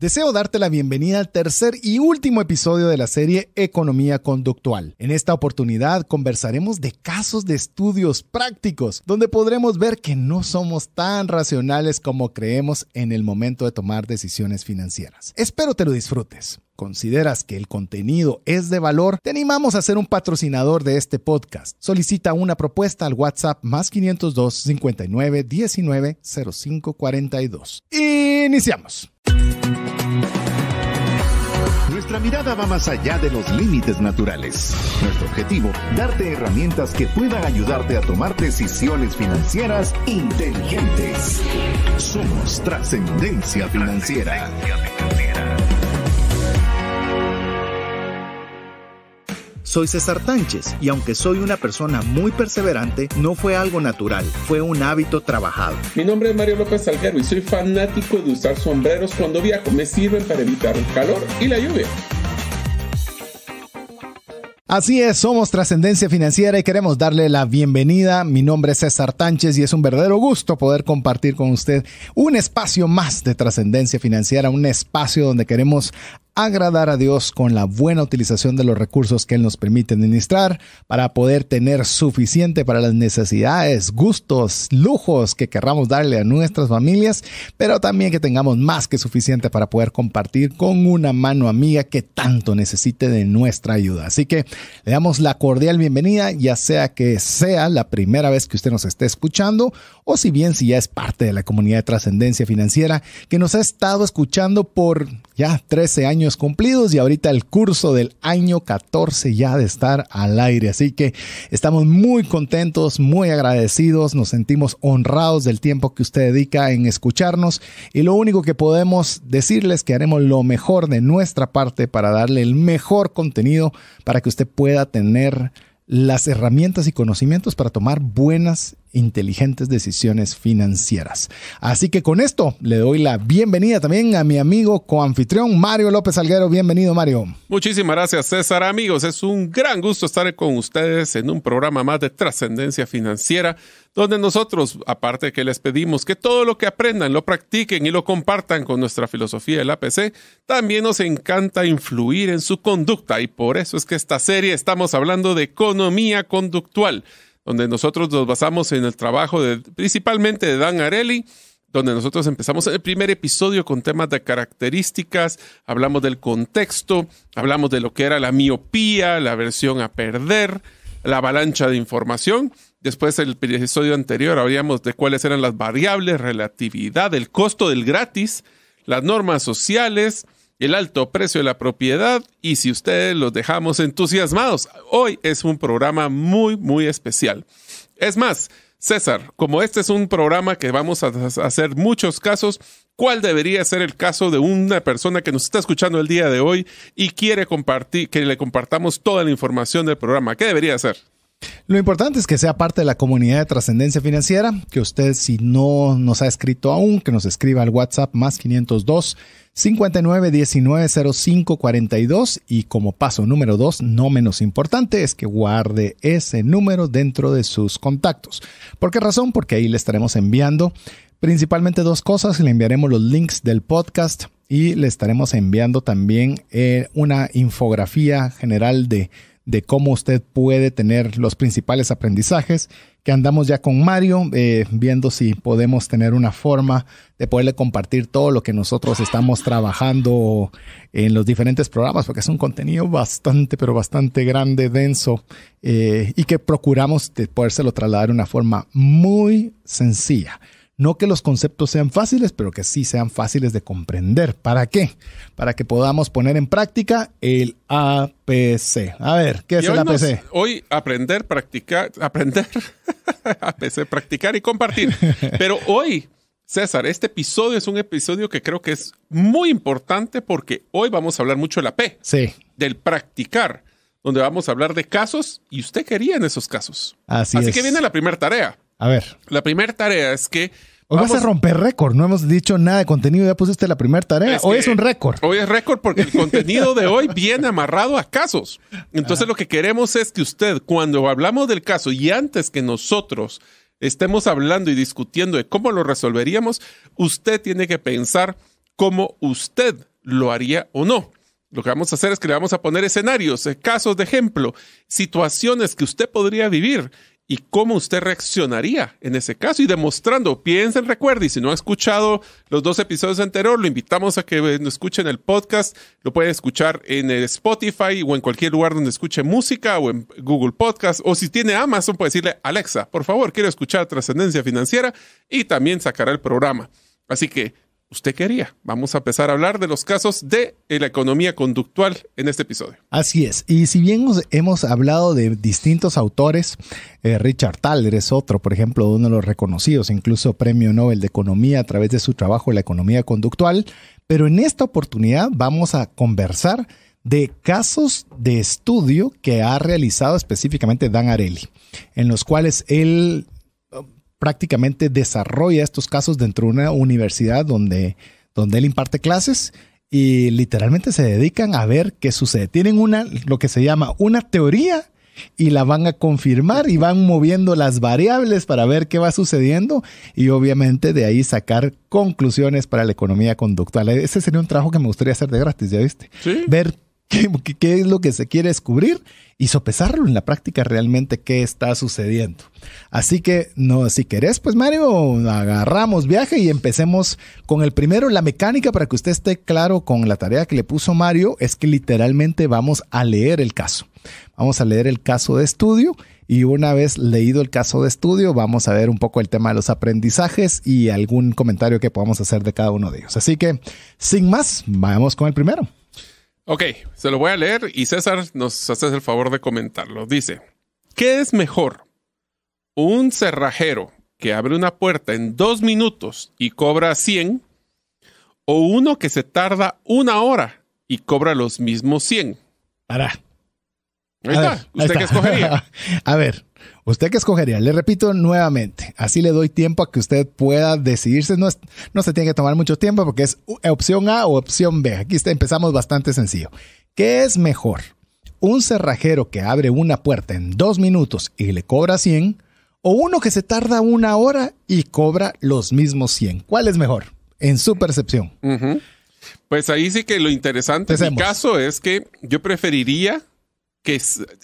Deseo darte la bienvenida al tercer y último episodio de la serie Economía Conductual. En esta oportunidad conversaremos de casos de estudios prácticos, donde podremos ver que no somos tan racionales como creemos en el momento de tomar decisiones financieras. Espero te lo disfrutes consideras que el contenido es de valor, te animamos a ser un patrocinador de este podcast. Solicita una propuesta al WhatsApp más 502 59 19 05 42. Iniciamos. Nuestra mirada va más allá de los límites naturales. Nuestro objetivo, darte herramientas que puedan ayudarte a tomar decisiones financieras inteligentes. Somos Trascendencia Financiera. Soy César Tánchez y aunque soy una persona muy perseverante, no fue algo natural, fue un hábito trabajado. Mi nombre es Mario López Salguero y soy fanático de usar sombreros cuando viajo. Me sirven para evitar el calor y la lluvia. Así es, somos Trascendencia Financiera y queremos darle la bienvenida. Mi nombre es César Tánchez y es un verdadero gusto poder compartir con usted un espacio más de Trascendencia Financiera, un espacio donde queremos agradar a Dios con la buena utilización de los recursos que Él nos permite administrar para poder tener suficiente para las necesidades, gustos, lujos que querramos darle a nuestras familias, pero también que tengamos más que suficiente para poder compartir con una mano amiga que tanto necesite de nuestra ayuda. Así que le damos la cordial bienvenida, ya sea que sea la primera vez que usted nos esté escuchando o si bien si ya es parte de la comunidad de trascendencia financiera que nos ha estado escuchando por ya 13 años cumplidos y ahorita el curso del año 14 ya de estar al aire. Así que estamos muy contentos, muy agradecidos, nos sentimos honrados del tiempo que usted dedica en escucharnos y lo único que podemos decirles que haremos lo mejor de nuestra parte para darle el mejor contenido para que usted pueda tener las herramientas y conocimientos para tomar buenas inteligentes decisiones financieras. Así que con esto le doy la bienvenida también a mi amigo coanfitrión Mario López Alguero. Bienvenido, Mario. Muchísimas gracias, César. Amigos, es un gran gusto estar con ustedes en un programa más de trascendencia financiera, donde nosotros, aparte de que les pedimos que todo lo que aprendan lo practiquen y lo compartan con nuestra filosofía del APC, también nos encanta influir en su conducta y por eso es que esta serie estamos hablando de economía conductual donde nosotros nos basamos en el trabajo de, principalmente de Dan Arelli, donde nosotros empezamos el primer episodio con temas de características, hablamos del contexto, hablamos de lo que era la miopía, la versión a perder, la avalancha de información. Después, el episodio anterior, hablamos de cuáles eran las variables, relatividad, el costo del gratis, las normas sociales, el alto precio de la propiedad y si ustedes los dejamos entusiasmados. Hoy es un programa muy, muy especial. Es más, César, como este es un programa que vamos a hacer muchos casos, ¿cuál debería ser el caso de una persona que nos está escuchando el día de hoy y quiere compartir, que le compartamos toda la información del programa? ¿Qué debería hacer? Lo importante es que sea parte de la comunidad de trascendencia financiera, que usted si no nos ha escrito aún, que nos escriba al WhatsApp más 502 59 42 y como paso número dos, no menos importante, es que guarde ese número dentro de sus contactos. ¿Por qué razón? Porque ahí le estaremos enviando principalmente dos cosas, le enviaremos los links del podcast y le estaremos enviando también eh, una infografía general de de cómo usted puede tener los principales aprendizajes, que andamos ya con Mario, eh, viendo si podemos tener una forma de poderle compartir todo lo que nosotros estamos trabajando en los diferentes programas, porque es un contenido bastante, pero bastante grande, denso, eh, y que procuramos de podérselo trasladar de una forma muy sencilla. No que los conceptos sean fáciles, pero que sí sean fáciles de comprender. ¿Para qué? Para que podamos poner en práctica el APC. A ver, ¿qué es el APC? hoy aprender, practicar, aprender, APC, practicar y compartir. Pero hoy... César, este episodio es un episodio que creo que es muy importante porque hoy vamos a hablar mucho de la P, del practicar, donde vamos a hablar de casos y usted quería en esos casos. Así, Así que viene la primera tarea. A ver. La primera tarea es que. Hoy vamos... vas a romper récord. No hemos dicho nada de contenido. Ya pusiste la primera tarea. hoy es un récord. Hoy es récord porque el contenido de hoy viene amarrado a casos. Entonces, lo que queremos es que usted, cuando hablamos del caso y antes que nosotros estemos hablando y discutiendo de cómo lo resolveríamos, usted tiene que pensar cómo usted lo haría o no. Lo que vamos a hacer es que le vamos a poner escenarios, eh, casos de ejemplo, situaciones que usted podría vivir y cómo usted reaccionaría en ese caso y demostrando, piensen, recuerden y si no ha escuchado los dos episodios anteriores, lo invitamos a que eh, nos escuchen el podcast, lo puede escuchar en Spotify o en cualquier lugar donde escuche música o en Google Podcast, o si tiene Amazon puede decirle, Alexa, por favor, quiero escuchar Trascendencia Financiera y también sacará el programa. Así que usted quería. Vamos a empezar a hablar de los casos de eh, la economía conductual en este episodio. Así es. Y si bien hemos hablado de distintos autores, eh, Richard Thaler es otro, por ejemplo, uno de los reconocidos, incluso premio Nobel de Economía a través de su trabajo en la economía conductual. Pero en esta oportunidad vamos a conversar de casos de estudio que ha realizado específicamente Dan Arelli, en los cuales él prácticamente desarrolla estos casos dentro de una universidad donde, donde él imparte clases y literalmente se dedican a ver qué sucede. Tienen una, lo que se llama una teoría y la van a confirmar y van moviendo las variables para ver qué va sucediendo y obviamente de ahí sacar conclusiones para la economía conductual. Ese sería un trabajo que me gustaría hacer de gratis, ¿ya viste? ¿Sí? Ver qué, es lo que se quiere descubrir y sopesarlo en la práctica realmente qué está sucediendo. Así que, no, si querés, pues Mario, agarramos viaje y empecemos con el primero, la mecánica, para que usted esté claro con la tarea que le puso Mario, es que literalmente vamos a leer el caso. Vamos a leer el caso de estudio y una vez leído el caso de estudio, vamos a ver un poco el tema de los aprendizajes y algún comentario que podamos hacer de cada uno de ellos. Así que, sin más, vamos con el primero. Ok, se lo voy a leer y César nos haces el favor de comentarlo. Dice, ¿qué es mejor? ¿Un cerrajero que abre una puerta en dos minutos y cobra 100? ¿O uno que se tarda una hora y cobra los mismos 100? Para. Ahí ¿Usted qué escogería? a ver, ¿usted qué escogería? Le repito nuevamente, así le doy tiempo a que usted pueda decidirse. No, se tiene que tomar mucho tiempo porque es opción A o opción B. Aquí empezamos bastante sencillo. ¿Qué es mejor? ¿Un cerrajero que abre una puerta en dos minutos y le cobra 100? ¿O uno que se tarda una hora y cobra los mismos 100? ¿Cuál es mejor? En su percepción. Pues ahí sí que lo interesante en mi caso es que yo preferiría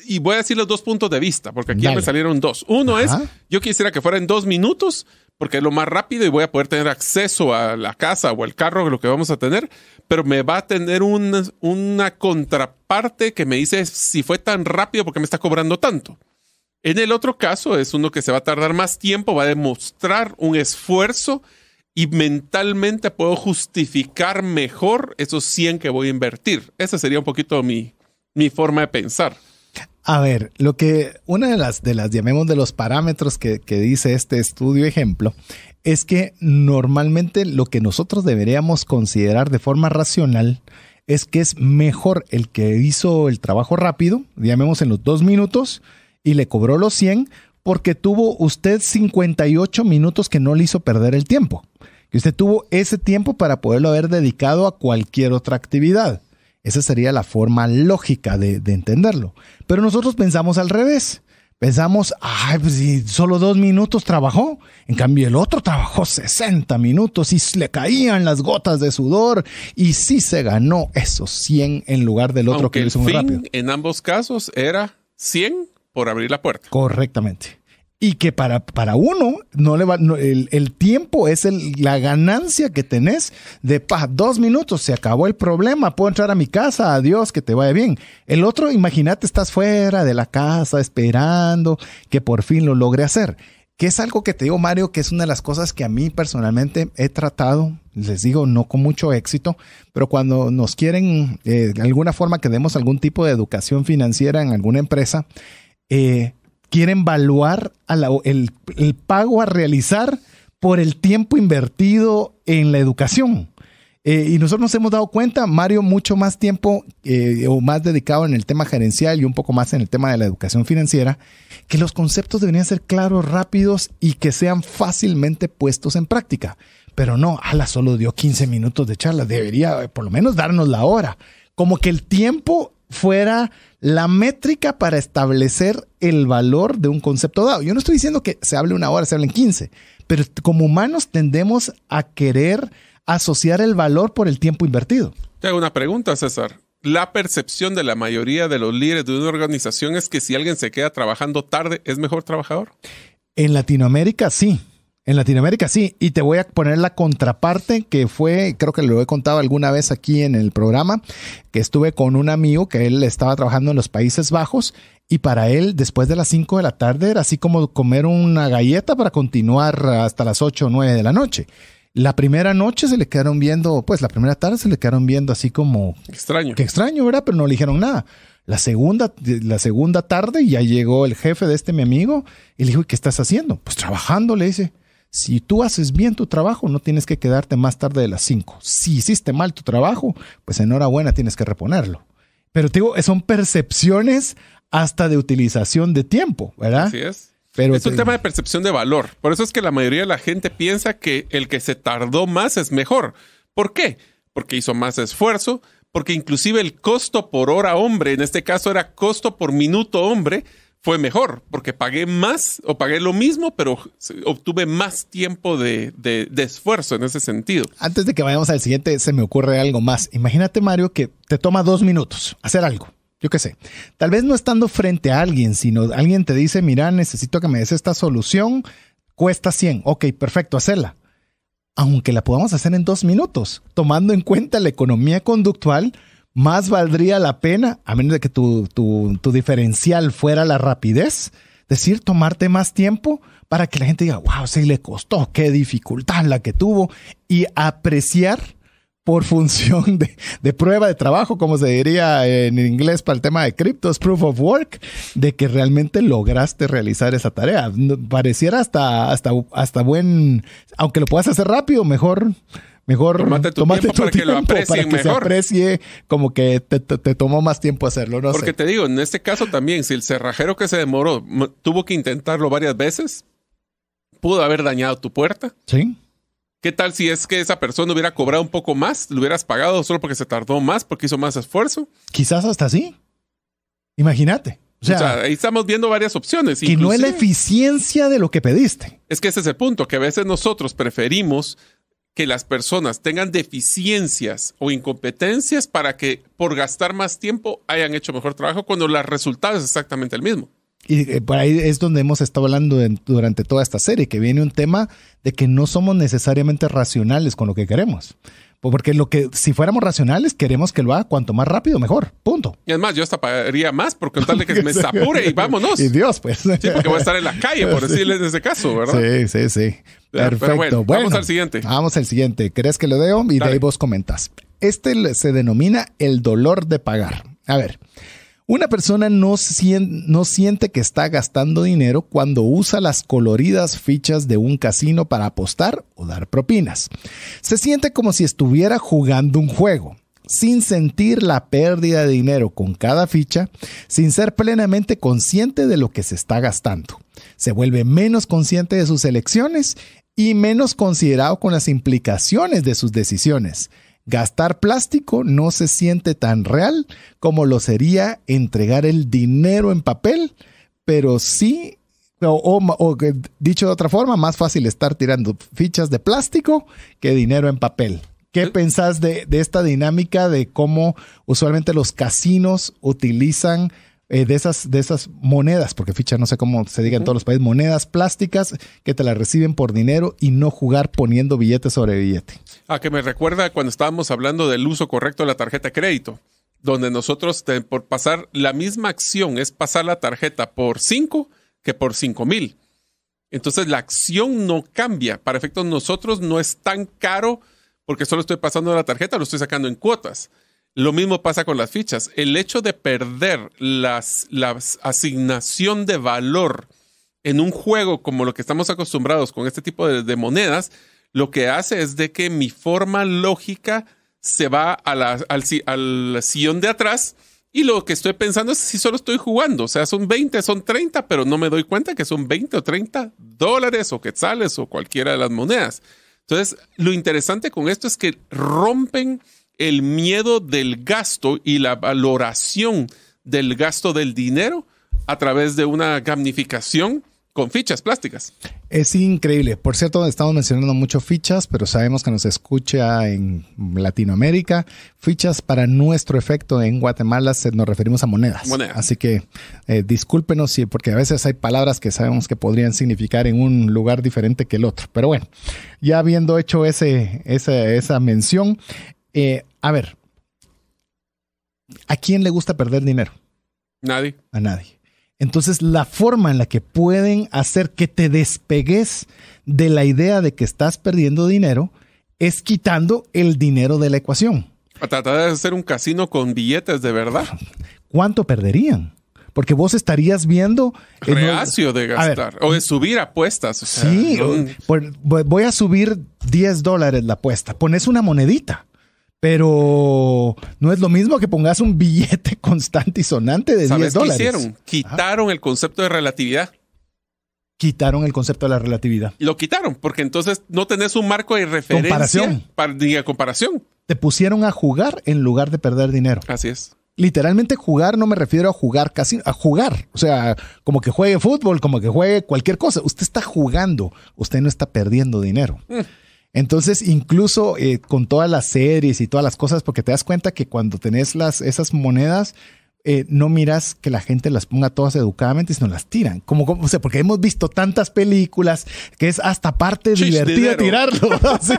y voy a decir los dos puntos de vista, porque aquí me salieron dos. Uno es, yo quisiera que fuera en dos minutos, porque es lo más rápido y voy a poder tener acceso a la casa o al carro, lo que vamos a tener, pero me va a tener una contraparte que me dice si fue tan rápido, porque me está cobrando tanto. En el otro caso es uno que se va a tardar más tiempo, va a demostrar un esfuerzo y mentalmente puedo justificar mejor esos 100 que voy a invertir. Ese sería un poquito mi, mi forma de pensar. A ver, lo que una de las, de las llamemos de los parámetros que, dice este estudio ejemplo es que normalmente lo que nosotros deberíamos considerar de forma racional es que es mejor el que hizo el trabajo rápido, llamemos en los dos minutos, y le cobró los 100 porque tuvo usted 58 minutos que no le hizo perder el tiempo, que usted tuvo ese tiempo para poderlo haber dedicado a cualquier otra actividad. Esa sería la forma lógica de, entenderlo. Pero nosotros pensamos al revés. Pensamos, ay, pues si solo dos minutos trabajó. En cambio, el otro trabajó 60 minutos y le caían las gotas de sudor y sí se ganó esos 100 en lugar del otro que lo hizo muy rápido. En ambos casos era 100 por abrir la puerta. Correctamente y que para, para uno no le va, el, tiempo es la ganancia que tenés de pa, dos minutos, se acabó el problema, puedo entrar a mi casa, adiós, que te vaya bien. El otro, imagínate, estás fuera de la casa esperando que por fin lo logre hacer. Que es algo que te digo, Mario, que es una de las cosas que a mí personalmente he tratado, les digo, no con mucho éxito, pero cuando nos quieren eh, de alguna forma que demos algún tipo de educación financiera en alguna empresa, eh, quieren evaluar el, pago a realizar por el tiempo invertido en la educación. Eh, y nosotros nos hemos dado cuenta, Mario, mucho más tiempo eh, o más dedicado en el tema gerencial y un poco más en el tema de la educación financiera, que los conceptos deberían ser claros, rápidos y que sean fácilmente puestos en práctica. Pero no, Ala solo dio 15 minutos de charla, debería eh, por lo menos darnos la hora. Como que el tiempo fuera la métrica para establecer el valor de un concepto dado. Yo no estoy diciendo que se hable una hora, se hable en 15, pero como humanos tendemos a querer asociar el valor por el tiempo invertido. Te hago una pregunta, César. La percepción de la mayoría de los líderes de una organización es que si alguien se queda trabajando tarde, ¿es mejor trabajador? En Latinoamérica sí. En Latinoamérica sí, y te voy a poner la contraparte que fue, creo que lo he contado alguna vez aquí en el programa, que estuve con un amigo que él estaba trabajando en los Países Bajos y para él después de las 5 de la tarde era así como comer una galleta para continuar hasta las 8 o 9 de la noche. La primera noche se le quedaron viendo, pues la primera tarde se le quedaron viendo así como... Extraño. Qué extraño, ¿verdad? Pero no le dijeron nada. La segunda, la segunda tarde ya llegó el jefe de este mi amigo y le dijo, ¿qué estás haciendo? Pues trabajando, le dice. Si tú haces bien tu trabajo, no tienes que quedarte más tarde de las 5. Si hiciste mal tu trabajo, pues enhorabuena, tienes que reponerlo. Pero te digo, son percepciones hasta de utilización de tiempo, ¿verdad? Así es. es un tema de percepción de valor. Por eso es que la mayoría de la gente piensa que el que se tardó más es mejor. ¿Por qué? Porque hizo más esfuerzo, porque inclusive el costo por hora hombre, en este caso era costo por minuto hombre, fue mejor porque pagué más o pagué lo mismo, pero obtuve más tiempo de, esfuerzo en ese sentido. Antes de que vayamos al siguiente, se me ocurre algo más. Imagínate, Mario, que te toma dos minutos hacer algo. Yo qué sé, tal vez no estando frente a alguien, sino alguien te dice, mira, necesito que me des esta solución, cuesta 100, ok, perfecto, hacerla. Aunque la podamos hacer en dos minutos, tomando en cuenta la economía conductual, más valdría la pena, a menos de que tu, tu diferencial fuera la rapidez, decir, tomarte más tiempo para que la gente diga, wow, sí le costó, qué dificultad la que tuvo, y apreciar por función de, de, prueba de trabajo, como se diría en inglés para el tema de criptos, proof of work, de que realmente lograste realizar esa tarea. Pareciera hasta, hasta, hasta buen, aunque lo puedas hacer rápido, mejor mejor tomate tu tiempo, para, que lo que mejor. se aprecie, como que te, tomó más tiempo hacerlo, no Porque te digo, en este caso también, si el cerrajero que se demoró tuvo que intentarlo varias veces, pudo haber dañado tu puerta. Sí. ¿Qué tal si es que esa persona hubiera cobrado un poco más, lo hubieras pagado solo porque se tardó más, porque hizo más esfuerzo? Quizás hasta así. Imagínate. O sea, ahí estamos viendo varias opciones. Que no es la eficiencia de lo que pediste. Es que ese es el punto, que a veces nosotros preferimos que las personas tengan deficiencias o incompetencias para que por gastar más tiempo hayan hecho mejor trabajo cuando el resultado es exactamente el mismo. Y eh, por ahí es donde hemos estado hablando durante toda esta serie, que viene un tema de que no somos necesariamente racionales con lo que queremos. Porque lo que, si fuéramos racionales, queremos que lo haga cuanto más rápido, mejor. Punto. Y además, yo hasta pagaría más por de que me sapure y vámonos. Y Dios, pues. Sí, porque voy a estar en la calle, por decirles en ese caso, ¿verdad? Sí, sí, sí. Perfecto. Bueno, vamos al siguiente. Vamos al siguiente. ¿Crees que lo deo? Y de ahí vos comentas. Este se denomina el dolor de pagar. A ver, una persona no, siente que está gastando dinero cuando usa las coloridas fichas de un casino para apostar o dar propinas. Se siente como si estuviera jugando un juego, sin sentir la pérdida de dinero con cada ficha, sin ser plenamente consciente de lo que se está gastando. Se vuelve menos consciente de sus elecciones y menos considerado con las implicaciones de sus decisiones. Gastar plástico no se siente tan real como lo sería entregar el dinero en papel, pero sí, o, dicho de otra forma, más fácil estar tirando fichas de plástico que dinero en papel. ¿Qué eh. pensás de esta dinámica de cómo usualmente los casinos utilizan eh, de, esas, de esas monedas, porque ficha no sé cómo se diga en todos los países, monedas plásticas que te las reciben por dinero y no jugar poniendo billete sobre billete. A que me recuerda cuando estábamos hablando del uso correcto de la tarjeta de crédito, donde nosotros por pasar la misma acción es pasar la tarjeta por 5 que por 5 mil. Entonces la acción no cambia. Para efectos nosotros no es tan caro porque solo estoy pasando la tarjeta, lo estoy sacando en cuotas. Lo mismo pasa con las fichas. El hecho de perder las, la asignación de valor en un juego como lo que estamos acostumbrados con este tipo de, monedas, lo que hace es de que mi forma lógica se va a la, al, al sillón de atrás y lo que estoy pensando es si solo estoy jugando. O sea, son 20, son 30, pero no me doy cuenta que son 20 o 30 dólares o quetzales o cualquiera de las monedas. Entonces, lo interesante con esto es que rompen el miedo del gasto y la valoración del gasto del dinero a través de una gamificación con fichas plásticas. Es increíble. Por cierto, estamos mencionando mucho fichas, pero sabemos que nos escucha en Latinoamérica. Fichas para nuestro efecto en Guatemala se, nos referimos a monedas. Así que eh, discúlpenos porque a veces hay palabras que sabemos que podrían significar en un lugar diferente que el otro. Pero bueno, ya habiendo hecho ese, esa, esa mención, eh, a ver, ¿a quién le gusta perder dinero? Nadie. A nadie. Entonces, la forma en la que pueden hacer que te despegues de la idea de que estás perdiendo dinero es quitando el dinero de la ecuación. A tratar de hacer un casino con billetes de verdad. ¿Cuánto perderían? Porque vos estarías viendo. el eh, Reacio de gastar o de subir apuestas. sí, voy a subir 10 dólares la apuesta. Pones una monedita pero no es lo mismo que pongas un billete constante y sonante de 10 dólares. ¿Qué hicieron? Quitaron el concepto de relatividad. Quitaron el concepto de la relatividad. Lo quitaron, porque entonces no tenés un marco de referencia. Para, de comparación. Te pusieron a jugar en lugar de perder dinero. Así es literalmente jugar no me refiero a jugar casi a jugar, o sea, como que juegue fútbol, como que juegue cualquier cosa, usted está jugando, usted no está perdiendo dinero. Mm. Entonces, incluso eh, con todas las series y todas las cosas, porque te das cuenta que cuando tenés las, esas monedas, eh, no miras que la gente las ponga todas educadamente, sino las tiran. Como, o sea, porque hemos visto tantas películas que es hasta parte divertida tirarlo.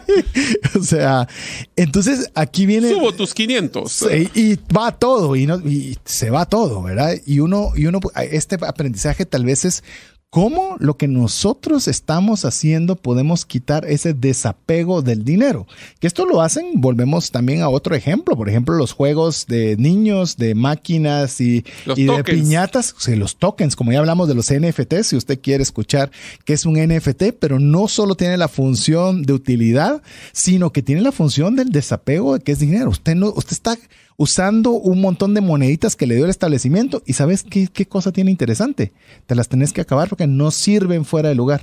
O sea, entonces aquí viene. Subo tus 500. y va todo, y, no, y se va todo, ¿verdad? Y uno, y uno, este aprendizaje tal vez es cómo lo que nosotros estamos haciendo podemos quitar ese desapego del dinero. Que esto lo hacen, volvemos también a otro ejemplo, por ejemplo, los juegos de niños, de máquinas y, de piñatas, los tokens, como ya hablamos de los NFT, si usted quiere escuchar que es un NFT, pero no solo tiene la función de utilidad, sino que tiene la función del desapego de que es dinero. Usted no, usted está usando un montón de moneditas que le dio el establecimiento. ¿Y sabes qué, cosa tiene interesante? Te las tenés que acabar porque no sirven fuera de lugar.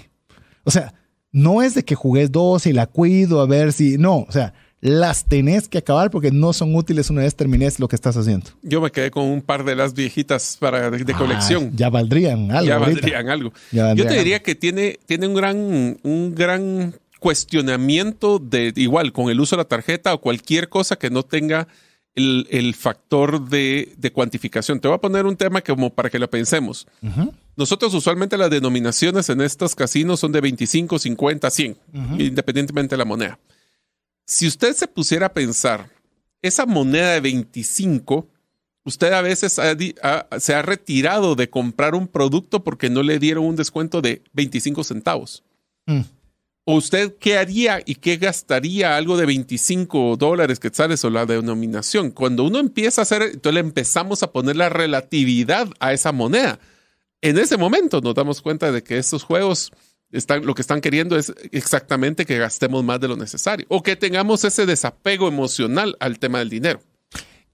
O sea, no es de que jugues dos y la cuido a ver si. No, o sea, las tenés que acabar porque no son útiles una vez termines lo que estás haciendo. Yo me quedé con un par de las viejitas para, de, colección. Ya valdrían algo. Ya valdrían algo. Yo te diría que tiene, tiene un, gran, un gran cuestionamiento de igual con el uso de la tarjeta o cualquier cosa que no tenga el, factor de, cuantificación. Te voy a poner un tema como para que lo pensemos. Nosotros usualmente las denominaciones en estos casinos son de 25, 50, 100, independientemente de la moneda. Si usted se pusiera a pensar, esa moneda de 25, usted a veces se ha retirado de comprar un producto porque no le dieron un descuento de 25 centavos. Mm. ¿Usted qué haría y qué gastaría algo de 25 dólares que sale o la denominación? Cuando uno empieza a hacer, entonces le empezamos a poner la relatividad a esa moneda. En ese momento nos damos cuenta de que estos juegos están, lo que están queriendo es exactamente que gastemos más de lo necesario o que tengamos ese desapego emocional al tema del dinero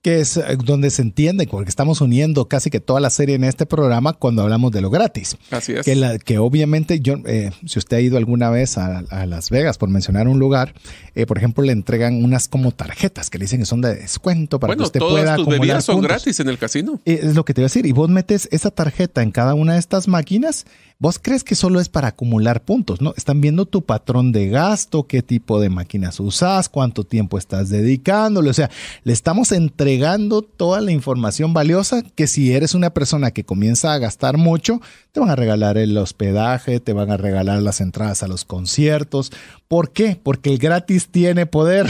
que es eh, donde se entiende, porque estamos uniendo casi que toda la serie en este programa cuando hablamos de lo gratis. Así es. Que, la, que obviamente, yo, eh, si usted ha ido alguna vez a, Las Vegas, por mencionar un lugar, eh, por ejemplo, le entregan unas como tarjetas que le dicen que son de descuento para que usted pueda tus bebidas son gratis en el casino. es lo que te iba a decir. Y vos metes esa tarjeta en cada una de estas máquinas vos crees que solo es para acumular puntos, ¿no? Están viendo tu patrón de gasto, qué tipo de máquinas usas? cuánto tiempo estás dedicándole, o sea, le estamos entregando toda la información valiosa que si eres una persona que comienza a gastar mucho, te van a regalar el hospedaje, te van a regalar las entradas a los conciertos. ¿Por qué? Porque el gratis tiene poder.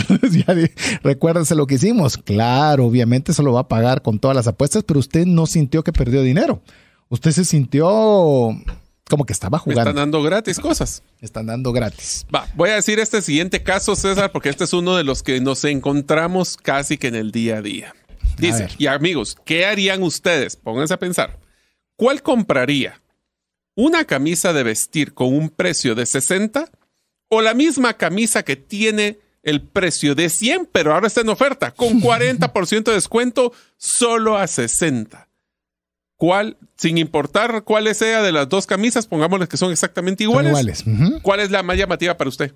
Recuérdense lo que hicimos. Claro, obviamente se lo va a pagar con todas las apuestas, pero usted no sintió que perdió dinero. Usted se sintió como que estaba jugando. están dando gratis cosas. están dando gratis. Va, voy a decir este siguiente caso, César, porque este es uno de los que nos encontramos casi que en el día a día. Dice, y amigos, ¿qué harían ustedes? Pónganse a pensar. ¿Cuál compraría? ¿Una camisa de vestir con un precio de 60 o la misma camisa que tiene el precio de 100, pero ahora está en oferta con 40% de descuento solo a 60? cuál, sin importar cuál sea de las dos camisas, pongámosles que son exactamente iguales. ¿Cuál es la más llamativa para usted?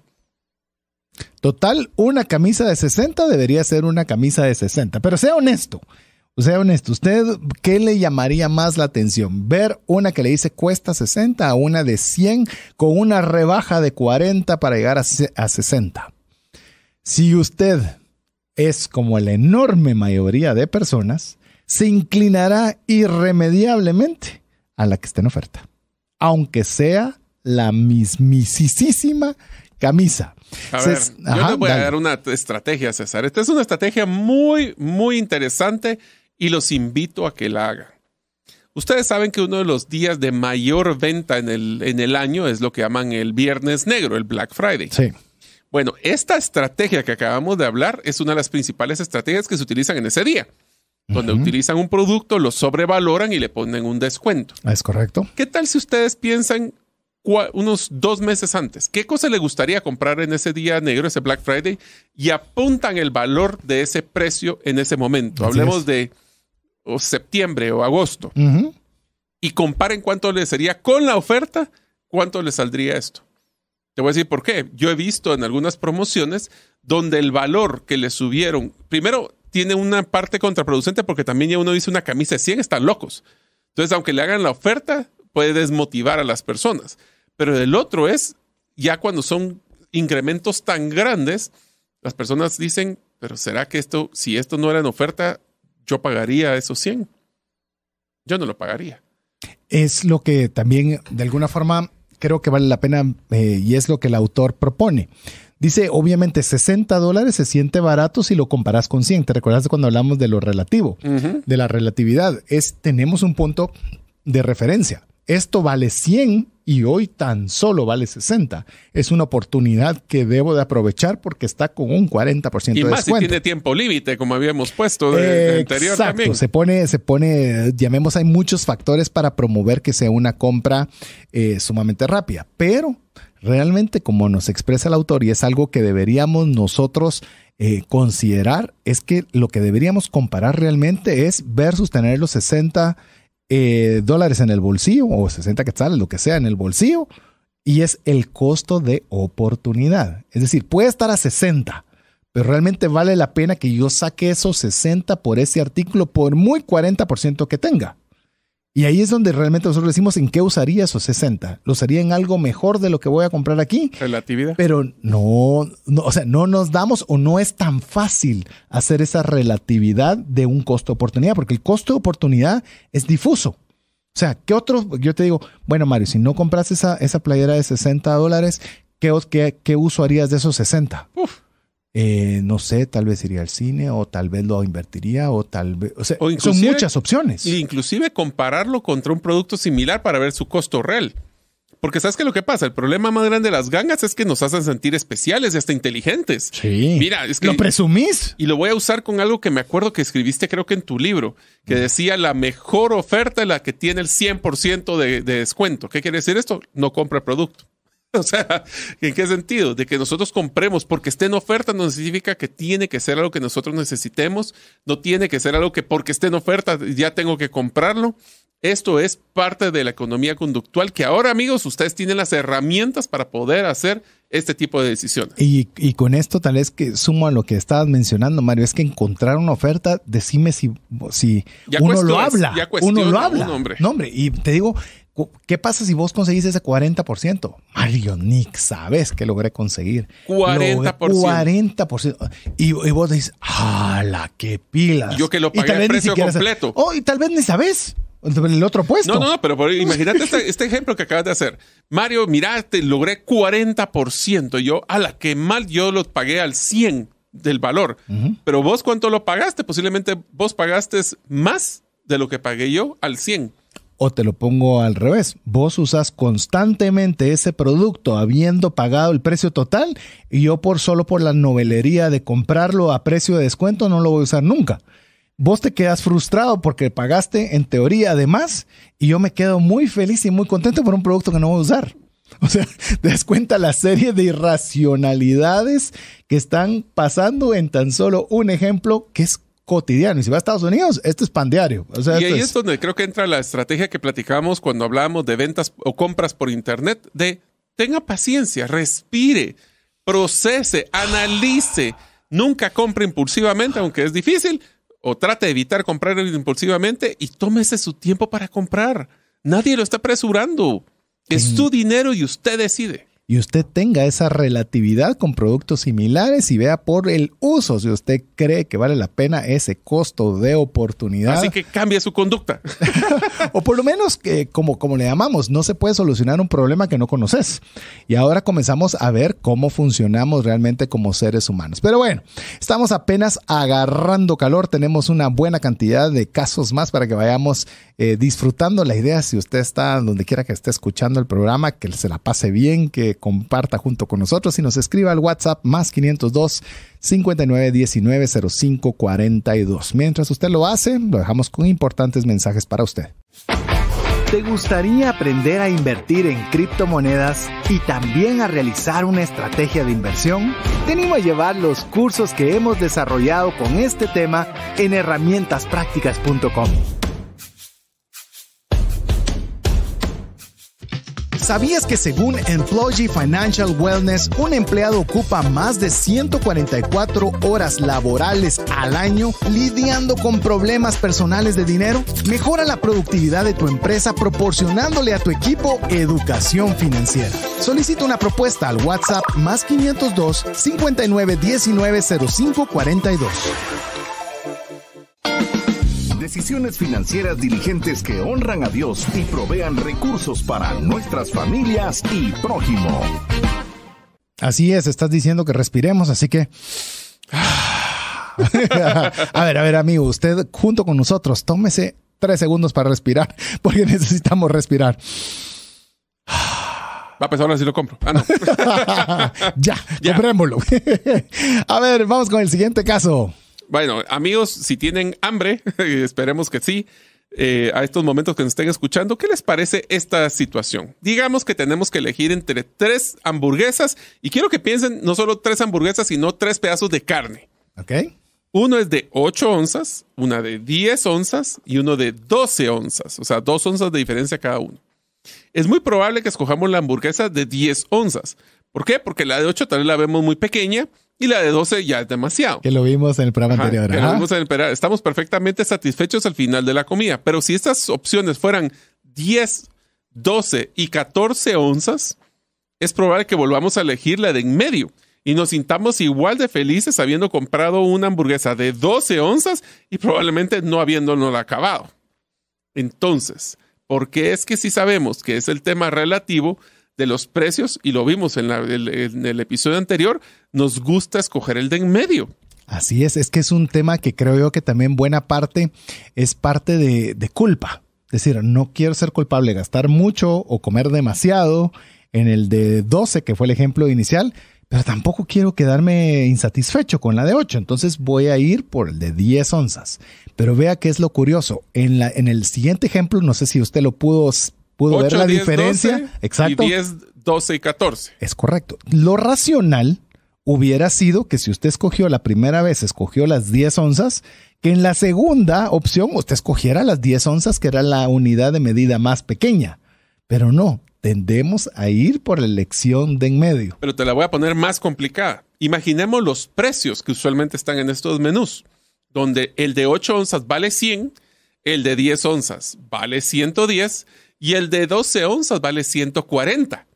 Total, una camisa de 60 debería ser una camisa de 60, pero sea honesto. Sea honesto, ¿usted qué le llamaría más la atención? ¿Ver una que le dice cuesta 60 a una de 100 con una rebaja de 40 para llegar a, a 60? Si usted es como la enorme mayoría de personas, se inclinará irremediablemente a la que esté en oferta, aunque sea la mismisísima camisa. A ver, yo te voy a dar una estrategia, César. Esta es una estrategia muy, muy interesante y los invito a que la hagan. Ustedes saben que uno de los días de mayor venta en el, en el año es lo que llaman el Viernes Negro, el Black Friday. Sí. Bueno, esta estrategia que acabamos de hablar es una de las principales estrategias que se utilizan en ese día donde utilizan un producto, lo sobrevaloran y le ponen un descuento. Es correcto. ¿Qué tal si ustedes piensan unos dos meses antes qué cosa le gustaría comprar en ese día negro, ese Black Friday, y apuntan el valor de ese precio en ese momento? Hablemos de septiembre o agosto. Y comparen cuánto le sería con la oferta, cuánto le saldría esto. Te voy a decir por qué. Yo he visto en algunas promociones donde el valor que le subieron, primero tiene una parte contraproducente porque también ya uno dice una camisa de 100, están locos. Entonces, aunque le hagan la oferta, puede desmotivar a las personas. Pero el otro es, ya cuando son incrementos tan grandes, las personas dicen, pero ¿será que esto, si esto no era en oferta, yo pagaría esos 100? Yo no lo pagaría. Es lo que también, de alguna forma, creo que vale la pena eh, y es lo que el autor propone. Dice, obviamente 60 dólares se siente barato si lo comparas con 100. ¿Te recuerdas cuando hablamos de lo relativo, de la relatividad? Es, tenemos un punto de referencia. Esto vale 100 y hoy tan solo vale 60. Es una oportunidad que debo de aprovechar porque está con un 40% y de más si tiene tiempo límite, como habíamos puesto de, exacto. Se pone, se pone, llamemos, hay muchos factores para promover que sea una compra eh, sumamente rápida, pero realmente como nos expresa el autor y es algo que deberíamos nosotros eh, considerar, es que lo que deberíamos comparar realmente es versus tener los 60 eh, dólares en el bolsillo o 60 quetzales, lo que sea, en el bolsillo, y es el costo de oportunidad. Es decir, puede estar a 60, pero realmente vale la pena que yo saque esos 60 por ese artículo, por muy 40% que tenga. Y ahí es donde realmente nosotros decimos en qué usaría esos 60. ¿Lo usaría en algo mejor de lo que voy a comprar aquí? Relatividad. Pero no, no, o sea, no nos damos o no es tan fácil hacer esa relatividad de un costo-oportunidad, porque el costo-oportunidad de es difuso. O sea, ¿qué otro? Yo te digo, bueno, Mario, si no compras esa, esa playera de 60 dólares, ¿qué, qué, qué uso harías de esos 60? Uf. Eh, no sé, tal vez iría al cine o tal vez lo invertiría o tal vez... son muchas opciones. E inclusive compararlo contra un producto similar para ver su costo real. Porque sabes que lo que pasa, el problema más grande de las gangas es que nos hacen sentir especiales y hasta inteligentes. Sí. Mira, es que... Lo presumís. Y lo voy a usar con algo que me acuerdo que escribiste creo que en tu libro, que mm. decía la mejor oferta es la que tiene el 100% de, de descuento. ¿Qué quiere decir esto? No compra el producto. O sea, ¿en qué sentido? De que nosotros compremos porque esté en oferta no significa que tiene que ser algo que nosotros necesitemos, no tiene que ser algo que porque esté en oferta ya tengo que comprarlo. Esto es parte de la economía conductual que ahora amigos ustedes tienen las herramientas para poder hacer este tipo de decisiones. Y, con esto tal vez que sumo a lo que estabas mencionando, Mario, es que encontrar una oferta, decime si, si uno, lo habla, ya uno lo habla. hombre, y te digo, ¿Qué pasa si vos conseguís ese 40%? Mario Nick, sabes que logré conseguir. 40%. 40%. Y, vos dices, ¡hala, qué pilas! yo que lo pagué al precio completo. oh, y tal vez ni sabés el otro puesto. No, no, pero, imagínate este, este, ejemplo que acabas de hacer. Mario, mira, te logré 40%. Yo, a la que mal yo lo pagué al 100 del valor. Pero vos, ¿cuánto lo pagaste? Posiblemente vos pagaste más de lo que pagué yo al 100. O te lo pongo al revés, vos usas constantemente ese producto habiendo pagado el precio total y yo por solo por la novelería de comprarlo a precio de descuento no lo voy a usar nunca. Vos te quedas frustrado porque pagaste en teoría además, y yo me quedo muy feliz y muy contento por un producto que no voy a usar. O sea, te das cuenta la serie de irracionalidades que están pasando en tan solo un ejemplo que es cotidiano. Y si va a Estados Unidos, este esto es pandeario y ahí es... donde creo que entra la estrategia que platicamos cuando hablamos de ventas o compras por Internet, de tenga paciencia, respire, procese, analice. Nunca compre impulsivamente, aunque es difícil, o trate de evitar comprar impulsivamente y tómese su tiempo para comprar. Nadie lo está apresurando. Es tu dinero y usted decide y usted tenga esa relatividad con productos similares y vea por el uso si usted cree que vale la pena ese costo de oportunidad. Así que cambie su conducta. o por lo menos, que como, como le llamamos, no se puede solucionar un problema que no conoces. Y ahora comenzamos a ver cómo funcionamos realmente como seres humanos. Pero bueno, estamos apenas agarrando calor, tenemos una buena cantidad de casos más para que vayamos eh, disfrutando la idea. Si usted está donde quiera que esté escuchando el programa, que se la pase bien, que comparta junto con nosotros y nos escriba al WhatsApp más 502 05 42 Mientras usted lo hace, lo dejamos con importantes mensajes para usted. ¿Te gustaría aprender a invertir en criptomonedas y también a realizar una estrategia de inversión? Tenemos a llevar los cursos que hemos desarrollado con este tema en herramientaspracticas.com. ¿Sabías que según Employee Financial Wellness, un empleado ocupa más de 144 horas laborales al año lidiando con problemas personales de dinero? Mejora la productividad de tu empresa proporcionándole a tu equipo educación financiera. Solicita una propuesta al WhatsApp más 502 5919 0542 decisiones financieras diligentes que honran a Dios y provean recursos para nuestras familias y prójimo. Así es, estás diciendo que respiremos, así que... Ah. a ver, a ver, amigo, usted junto con nosotros, tómese tres segundos para respirar, porque necesitamos respirar. Ah. Va, a pues ahora sí lo compro. Ah, no. ya, ya, comprémoslo. a ver, vamos con el siguiente caso. Bueno, amigos, si tienen hambre, esperemos que sí, eh, a estos momentos que nos estén escuchando, ¿qué les parece esta situación? Digamos que tenemos que elegir entre tres hamburguesas y quiero que piensen no solo tres hamburguesas, sino tres pedazos de carne. Ok. Uno es de 8 onzas, una de 10 onzas y uno de 12 onzas, o sea, dos onzas de diferencia cada uno. Es muy probable que escojamos la hamburguesa de 10 onzas. ¿Por qué? Porque la de 8 tal vez la vemos muy pequeña y la de 12 ya es demasiado. Que lo vimos en el programa anterior. estamos perfectamente satisfechos al final de la comida, pero si estas opciones fueran 10, 12 y 14 onzas, es probable que volvamos a elegir la de en medio y nos sintamos igual de felices habiendo comprado una hamburguesa de 12 onzas y probablemente no habiéndonos acabado. Entonces, ¿Por qué es que si sabemos que es el tema relativo de los precios, y lo vimos en el episodio anterior, nos gusta escoger el de en medio. Así es, es que es un tema que creo yo que también buena parte es parte de, culpa. Es decir, no quiero ser culpable, gastar mucho o comer demasiado en el de 12, que fue el ejemplo inicial, pero tampoco quiero quedarme insatisfecho con la de 8, entonces voy a ir por el de 10 onzas. Pero vea qué es lo curioso, en, la, en el siguiente ejemplo, no sé si usted lo pudo, pudo ver la diferencia. 10, 12 y 14. Es correcto. Lo racional hubiera sido que si usted escogió la primera vez, escogió las 10 onzas, que en la segunda opción usted escogiera las 10 onzas, que era la unidad de medida más pequeña. Pero no, tendemos a ir por la elección de en medio. Pero te la voy a poner más complicada. Imaginemos los precios que usualmente están en estos menús, donde el de 8 onzas vale 100, el de 10 onzas vale 110 y el de 12 onzas vale 140.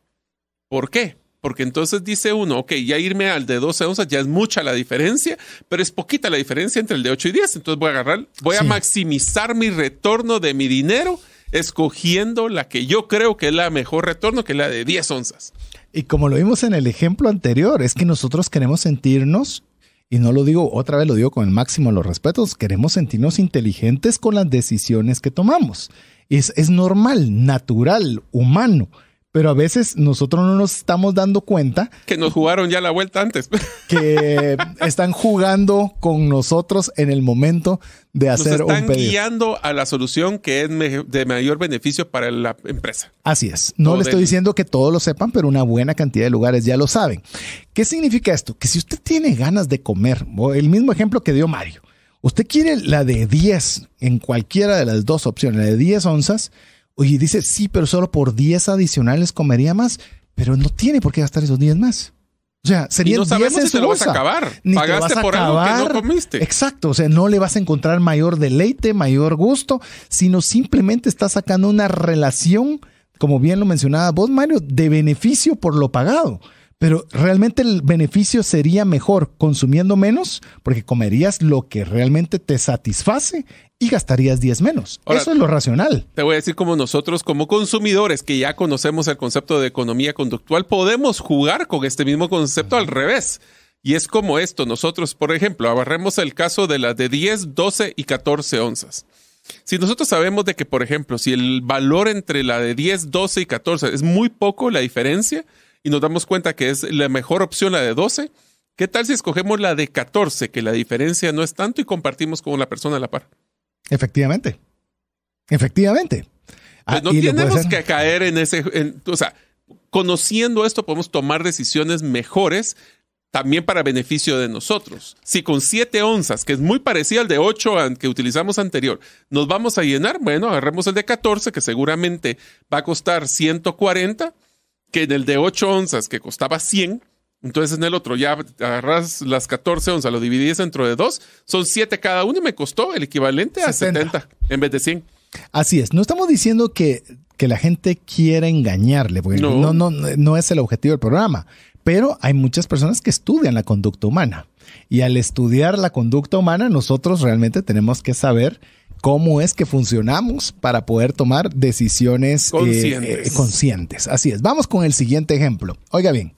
¿Por qué? porque entonces dice uno, ok, ya irme al de 12 onzas ya es mucha la diferencia, pero es poquita la diferencia entre el de 8 y 10. Entonces voy a agarrar, voy a maximizar mi retorno de mi dinero escogiendo la que yo creo que es la mejor retorno, que es la de 10 onzas. Y como lo vimos en el ejemplo anterior, es que nosotros queremos sentirnos, y no lo digo otra vez, lo digo con el máximo de los respetos, queremos sentirnos inteligentes con las decisiones que tomamos. Es, es normal, natural, humano pero a veces nosotros no nos estamos dando cuenta. Que nos jugaron ya la vuelta antes. que están jugando con nosotros en el momento de hacer nos están guiando a la solución que es de mayor beneficio para la empresa. Así es. No le estoy diciendo que todos lo sepan, pero una buena cantidad de lugares ya lo saben. ¿Qué significa esto? Que si usted tiene ganas de comer, el mismo ejemplo que dio Mario, usted quiere la de 10 en cualquiera de las dos opciones, la de 10 onzas Oye, dice, sí, pero solo por 10 adicionales comería más, pero no tiene por qué gastar esos 10 más. O sea, sería no sabemos si te lo vas a acabar. Pagaste por algo que no comiste. Exacto. O sea, no le vas a encontrar mayor deleite, mayor gusto, sino simplemente estás sacando una relación, como bien lo mencionaba vos, Mario, de beneficio por lo pagado. Pero realmente el beneficio sería mejor consumiendo menos porque comerías lo que realmente te satisface y gastarías 10 menos. Eso es lo racional. Te voy a decir como nosotros, como consumidores que ya conocemos el concepto de economía conductual, podemos jugar con este mismo concepto al revés. Y es como esto, nosotros, por ejemplo, abarremos el caso de las de 10, 12 y 14 onzas. Si nosotros sabemos de que, por ejemplo, si el valor entre la de 10, 12 y 14 es muy poco la diferencia, y nos damos cuenta que es la mejor opción la de 12, ¿qué tal si escogemos la de 14, que la diferencia no es tanto y compartimos con la persona a la par? Efectivamente. Efectivamente. Ah, pues no tenemos que caer en ese, o sea, conociendo esto podemos tomar decisiones mejores también para beneficio de nosotros. Si con 7 onzas, que es muy parecido al de 8 que utilizamos anterior, nos vamos a llenar, bueno, agarremos el de 14, que seguramente va a costar 140 que en el de 8 onzas que costaba 100, entonces en el otro ya agarras las 14 onzas, lo dividís dentro de dos, son 7 cada uno y me costó el equivalente a 70, en vez de 100. Así es, no estamos diciendo que, que la gente quiera engañarle, porque no. No, no, no es el objetivo del programa, pero hay muchas personas que estudian la conducta humana y al estudiar la conducta humana nosotros realmente tenemos que saber cómo es que funcionamos para poder tomar decisiones eh, eh, conscientes. Así es. Vamos con el siguiente ejemplo. Oiga bien.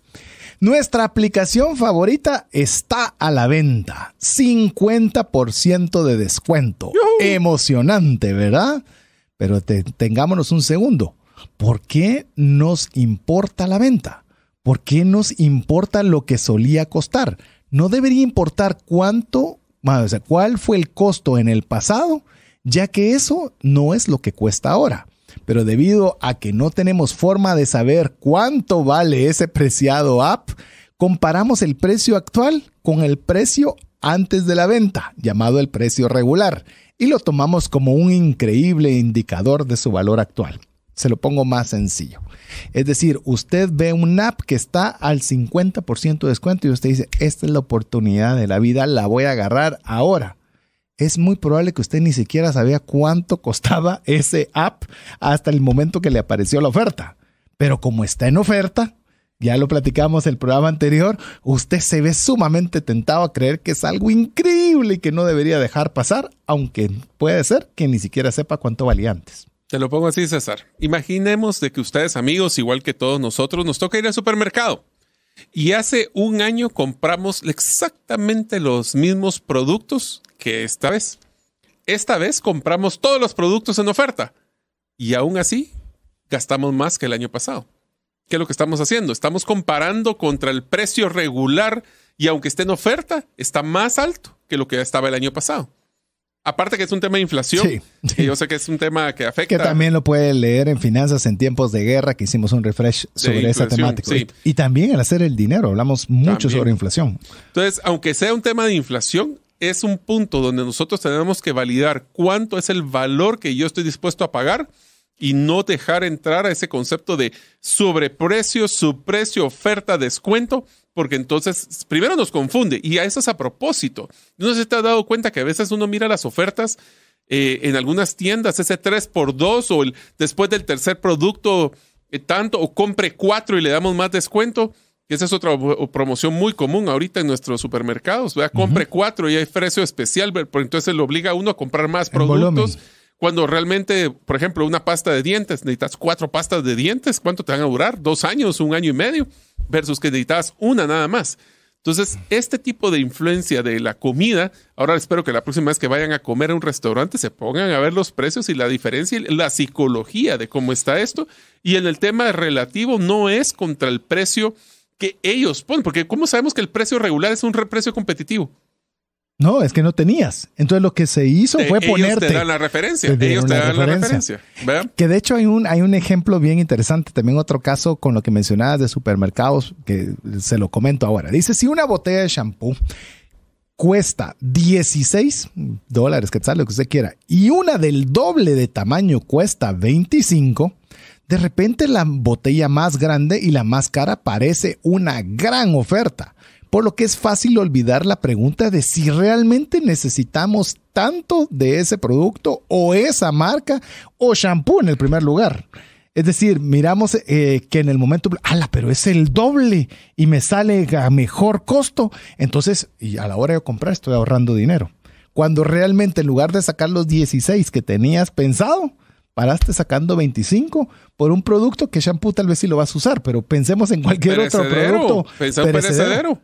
Nuestra aplicación favorita está a la venta. 50% de descuento. Emocionante, ¿verdad? Pero tengámonos un segundo. ¿Por qué nos importa la venta? ¿Por qué nos importa lo que solía costar? No debería importar cuánto, o sea, cuál fue el costo en el pasado ya que eso no es lo que cuesta ahora. Pero debido a que no tenemos forma de saber cuánto vale ese preciado app, comparamos el precio actual con el precio antes de la venta, llamado el precio regular, y lo tomamos como un increíble indicador de su valor actual. Se lo pongo más sencillo. Es decir, usted ve un app que está al 50% de descuento y usted dice, esta es la oportunidad de la vida, la voy a agarrar ahora es muy probable que usted ni siquiera sabía cuánto costaba ese app hasta el momento que le apareció la oferta. Pero como está en oferta, ya lo platicamos el programa anterior, usted se ve sumamente tentado a creer que es algo increíble y que no debería dejar pasar, aunque puede ser que ni siquiera sepa cuánto valía antes. Te lo pongo así, César. Imaginemos de que ustedes, amigos, igual que todos nosotros, nos toca ir al supermercado. Y hace un año compramos exactamente los mismos productos que esta vez. Esta vez compramos todos los productos en oferta y aún así gastamos más que el año pasado. ¿Qué es lo que estamos haciendo? Estamos comparando contra el precio regular y aunque esté en oferta, está más alto que lo que estaba el año pasado. Aparte que es un tema de inflación, sí, yo sé que es un tema que afecta. Que también lo puede leer en Finanzas en tiempos de guerra, que hicimos un refresh sobre esa temática. Sí. Y, también al hacer el dinero, hablamos mucho sobre inflación. Entonces, aunque sea un tema de inflación, es un punto donde nosotros tenemos que validar cuánto es el valor que yo estoy dispuesto a pagar y no dejar entrar a ese concepto de sobreprecio, subprecio, oferta, descuento, porque entonces primero nos confunde y a eso es a propósito. No se te ha dado cuenta que a veces uno mira las ofertas eh, en algunas tiendas, ese 3x2 o después del tercer producto eh, tanto o compre 4 y le damos más descuento y esa es otra promoción muy común ahorita en nuestros supermercados. Vea, Compre cuatro y hay precio especial, pero entonces le obliga a uno a comprar más productos. Cuando realmente, por ejemplo, una pasta de dientes, necesitas cuatro pastas de dientes, ¿cuánto te van a durar? Dos años, un año y medio, versus que necesitas una nada más. Entonces, este tipo de influencia de la comida, ahora espero que la próxima vez que vayan a comer a un restaurante se pongan a ver los precios y la diferencia y la psicología de cómo está esto. Y en el tema relativo no es contra el precio que ellos ponen, porque ¿cómo sabemos que el precio regular es un precio competitivo? No, es que no tenías. Entonces lo que se hizo fue ellos ponerte. Te la referencia. ellos te dan la referencia. Que de hecho hay un, hay un ejemplo bien interesante. También otro caso con lo que mencionabas de supermercados, que se lo comento ahora. Dice: si una botella de shampoo cuesta 16 dólares, que sale lo que usted quiera, y una del doble de tamaño cuesta 25, de repente la botella más grande y la más cara parece una gran oferta, por lo que es fácil olvidar la pregunta de si realmente necesitamos tanto de ese producto o esa marca o shampoo en el primer lugar. Es decir, miramos eh, que en el momento, ala, pero es el doble y me sale a mejor costo. Entonces, y a la hora de comprar estoy ahorrando dinero. Cuando realmente en lugar de sacar los 16 que tenías pensado, paraste sacando 25 por un producto que shampoo tal vez sí lo vas a usar, pero pensemos en cualquier otro producto. Pensé en perecedero. perecedero.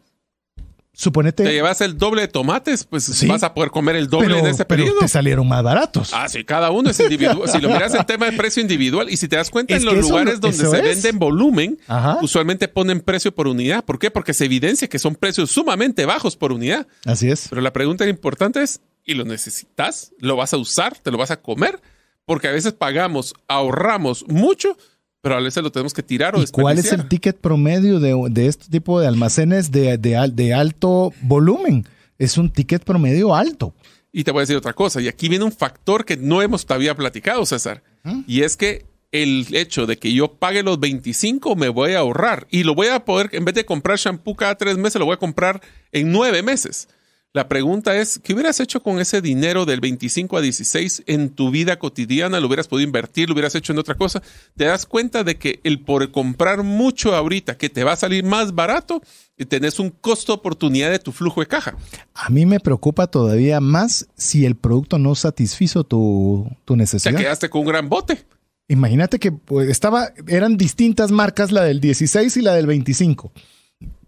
Suponete. Te llevas el doble de tomates, pues vas a poder comer el doble en ese periodo. te salieron más baratos. Ah, sí, cada uno es individual. si lo miras en tema de precio individual, y si te das cuenta, en los lugares donde se vende en volumen, usualmente ponen precio por unidad. ¿Por qué? Porque se evidencia que son precios sumamente bajos por unidad. Así es. Pero la pregunta importante es: ¿y lo necesitas? ¿Lo vas a usar? ¿Te lo vas a comer? porque a veces pagamos, ahorramos mucho, pero a veces lo tenemos que tirar o ¿Y ¿Cuál es el ticket promedio de, este tipo de almacenes de, alto volumen? Es un ticket promedio alto. Y te voy a decir otra cosa, y aquí viene un factor que no hemos todavía platicado, César, y es que el hecho de que yo pague los 25 me voy a ahorrar y lo voy a poder, en vez de comprar shampoo cada tres meses, lo voy a comprar en nueve meses. La pregunta es, ¿qué hubieras hecho con ese dinero del 25 a 16 en tu vida cotidiana? ¿Lo hubieras podido invertir? ¿Lo hubieras hecho en otra cosa? Te das cuenta de que el por comprar mucho ahorita, que te va a salir más barato, y tenés un costo oportunidad de tu flujo de caja. A mí me preocupa todavía más si el producto no satisfizo tu, tu necesidad. Te quedaste con un gran bote. Imagínate que pues, estaba, eran distintas marcas, la del 16 y la del 25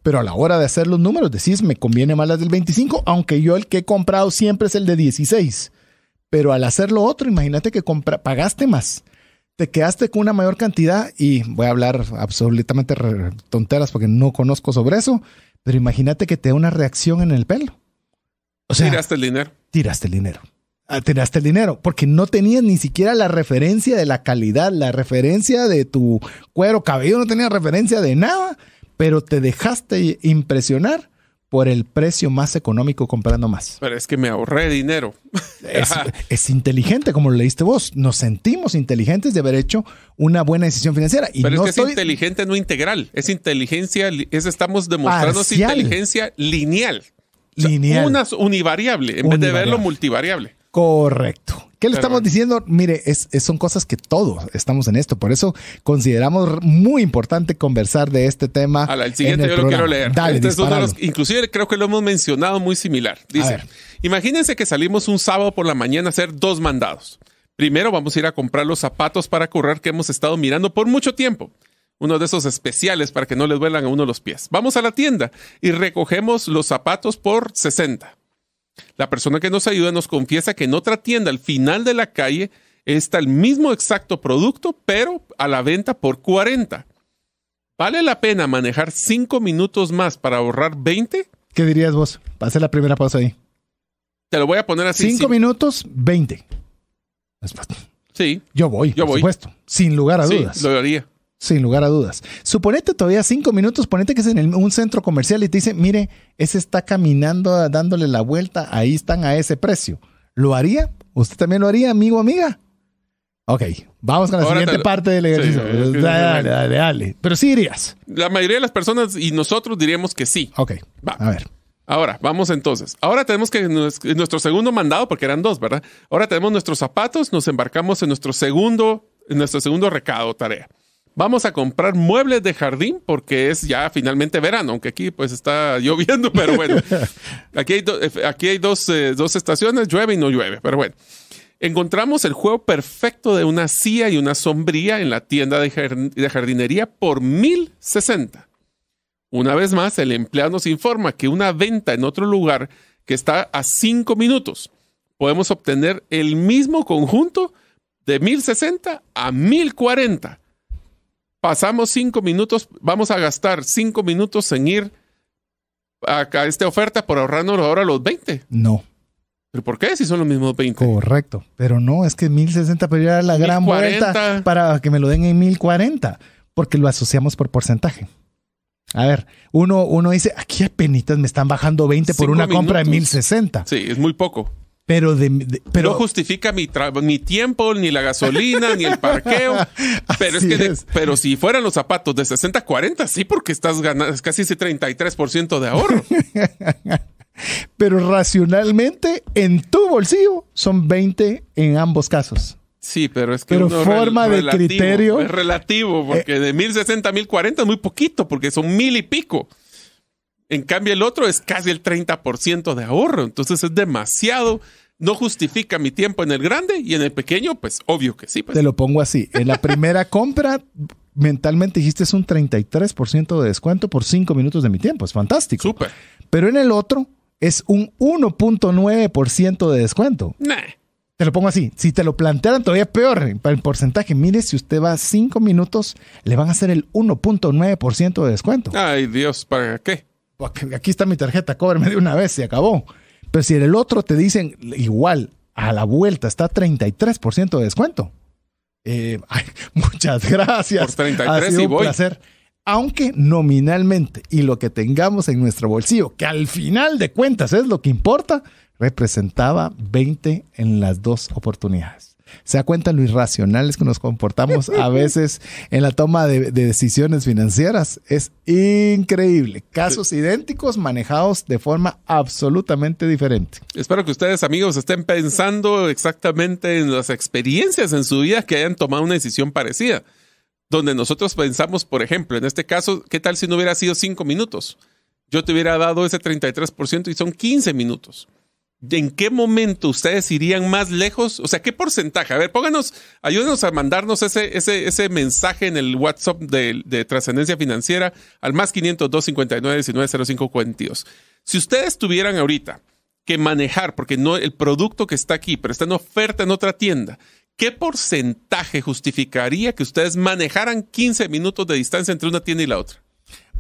pero a la hora de hacer los números decís, me conviene más las del 25, aunque yo el que he comprado siempre es el de 16. Pero al hacer lo otro, imagínate que pagaste más, te quedaste con una mayor cantidad y voy a hablar absolutamente tonteras porque no conozco sobre eso, pero imagínate que te da una reacción en el pelo. O sea, tiraste el dinero. Tiraste el dinero. Ah, tiraste el dinero porque no tenías ni siquiera la referencia de la calidad, la referencia de tu cuero, cabello, no tenía referencia de nada pero te dejaste impresionar por el precio más económico comprando más. Pero es que me ahorré dinero. Es, inteligente, como lo leíste vos. Nos sentimos inteligentes de haber hecho una buena decisión financiera. Y Pero es que es inteligente no integral. Es inteligencia, es, estamos demostrando es inteligencia lineal. Lineal. univariable, en vez de verlo multivariable. Correcto. ¿Qué le estamos diciendo? Mire, es, son cosas que todos estamos en esto. Por eso consideramos muy importante conversar de este tema. Al, siguiente yo lo quiero leer. Este inclusive creo que lo hemos mencionado muy similar. Dice, imagínense que salimos un sábado por la mañana a hacer dos mandados. Primero vamos a ir a comprar los zapatos para correr que hemos estado mirando por mucho tiempo. Uno de esos especiales para que no les duelan a uno los pies. Vamos a la tienda y recogemos los zapatos por 60. La persona que nos ayuda nos confiesa que en otra tienda al final de la calle está el mismo exacto producto, pero a la venta por 40. ¿Vale la pena manejar 5 minutos más para ahorrar 20? ¿Qué dirías vos? Pase la primera pausa ahí. Te lo voy a poner así. 5 minutos, 20. Sí. Yo voy, yo por supuesto. Sin lugar a dudas. Lo haría. Sin lugar a dudas. Suponete todavía cinco minutos, ponete que es en un centro comercial y te dice, mire, ese está caminando ah, dándole la vuelta, ahí están a ese precio. ¿Lo haría? ¿Usted también lo haría, amigo, amiga? Ok, vamos con la siguiente parte del ejercicio. dale, dale, dale, Pero sí dirías. La mayoría de las personas y nosotros diríamos que sí. Ok, Va. a ver. Ahora, vamos entonces. Ahora tenemos que nuestro segundo mandado, porque eran dos, ¿verdad? Ahora tenemos nuestros zapatos, nos embarcamos en nuestro segundo, en nuestro segundo recado, tarea. Vamos a comprar muebles de jardín porque es ya finalmente verano, aunque aquí pues está lloviendo, pero bueno. Aquí hay, eh, eh, dos, estaciones, llueve y no llueve, pero bueno. Encontramos el juego perfecto de una silla y una sombría en la tienda de, de jardinería por 1060. Una vez más, el empleado nos informa que una venta en otro lugar que está a cinco minutos, podemos obtener el mismo conjunto de 1060 a 1040 pasamos cinco minutos, vamos a gastar cinco minutos en ir a, esta oferta por ahorrarnos ahora los 20. No. ¿Pero por qué? Si son los mismos 20. Correcto. Pero no, es que 1060 pero era la gran vuelta para que me lo den en 1040, porque lo asociamos por porcentaje. A ver, uno, uno dice, aquí a penitas me están bajando 20 por una compra de 1060. Sí, es muy poco pero de, no justifica mi, tiempo ni la gasolina ni el parqueo pero es que pero si fueran los zapatos de 60 40 sí porque estás ganando casi ese 33% de ahorro pero racionalmente en tu bolsillo son 20 en ambos casos Sí, pero es que pero forma de criterio es relativo porque eh, de 1060 a 1040 es muy poquito porque son mil y pico. En cambio, el otro es casi el 30% de ahorro. Entonces es demasiado. No justifica mi tiempo en el grande y en el pequeño, pues obvio que sí. Pues. Te lo pongo así. En la primera compra, mentalmente dijiste es un 33% de descuento por 5 minutos de mi tiempo. Es fantástico. Pero en el otro es un 1.9% de descuento. Te lo pongo así. Si te lo plantearan todavía peor para el porcentaje, mire, si usted va 5 minutos, le van a hacer el 1.9% de descuento. Ay, Dios, ¿para qué? Pues aquí está mi tarjeta, cóbreme de una vez, se acabó. Pero si en el otro te dicen igual, a la vuelta está 33% de descuento. Eh, muchas gracias. y un placer. Aunque nominalmente y lo que tengamos en nuestro bolsillo, que al final de cuentas es lo que importa, representaba 20 en las dos oportunidades. ¿Se da cuenta lo irracionales que nos comportamos a veces en la toma de, decisiones financieras? Es increíble. Casos idénticos manejados de forma absolutamente diferente. Espero que ustedes, amigos, estén pensando exactamente en las experiencias en su vida que hayan tomado una decisión parecida. Donde nosotros pensamos, por ejemplo, en este caso, ¿qué tal si no hubiera sido cinco minutos? Yo te hubiera dado ese 33% y son 15 minutos. ¿En qué momento ustedes irían más lejos? O sea, ¿qué porcentaje? A ver, pónganos, ayúdenos a mandarnos ese, ese, ese mensaje en el WhatsApp de, de trascendencia financiera al más 502 59 19 42. Si ustedes tuvieran ahorita que manejar, porque no el producto que está aquí, pero está en oferta en otra tienda, ¿qué porcentaje justificaría que ustedes manejaran 15 minutos de distancia entre una tienda y la otra?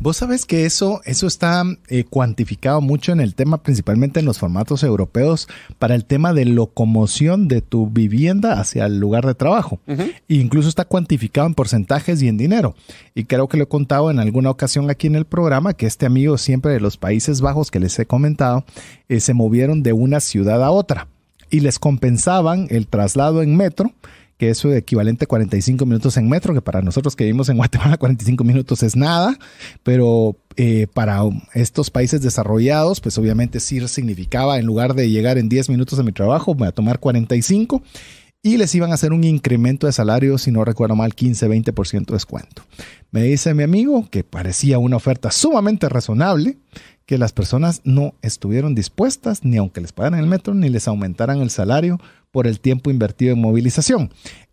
Vos sabés que eso, eso está eh, cuantificado mucho en el tema, principalmente en los formatos europeos, para el tema de locomoción de tu vivienda hacia el lugar de trabajo. incluso está cuantificado en porcentajes y en dinero. Y creo que lo he contado en alguna ocasión aquí en el programa, que este amigo siempre de los Países Bajos que les he comentado, eh, se movieron de una ciudad a otra y les compensaban el traslado en metro que es equivalente a 45 minutos en metro, que para nosotros que vivimos en Guatemala 45 minutos es nada, pero eh, para estos países desarrollados, pues obviamente sí significaba, en lugar de llegar en 10 minutos a mi trabajo, voy a tomar 45 y les iban a hacer un incremento de salario, si no recuerdo mal, 15-20% de descuento. Me dice mi amigo que parecía una oferta sumamente razonable, que las personas no estuvieron dispuestas, ni aunque les pagaran el metro, ni les aumentaran el salario por el tiempo invertido en movilización.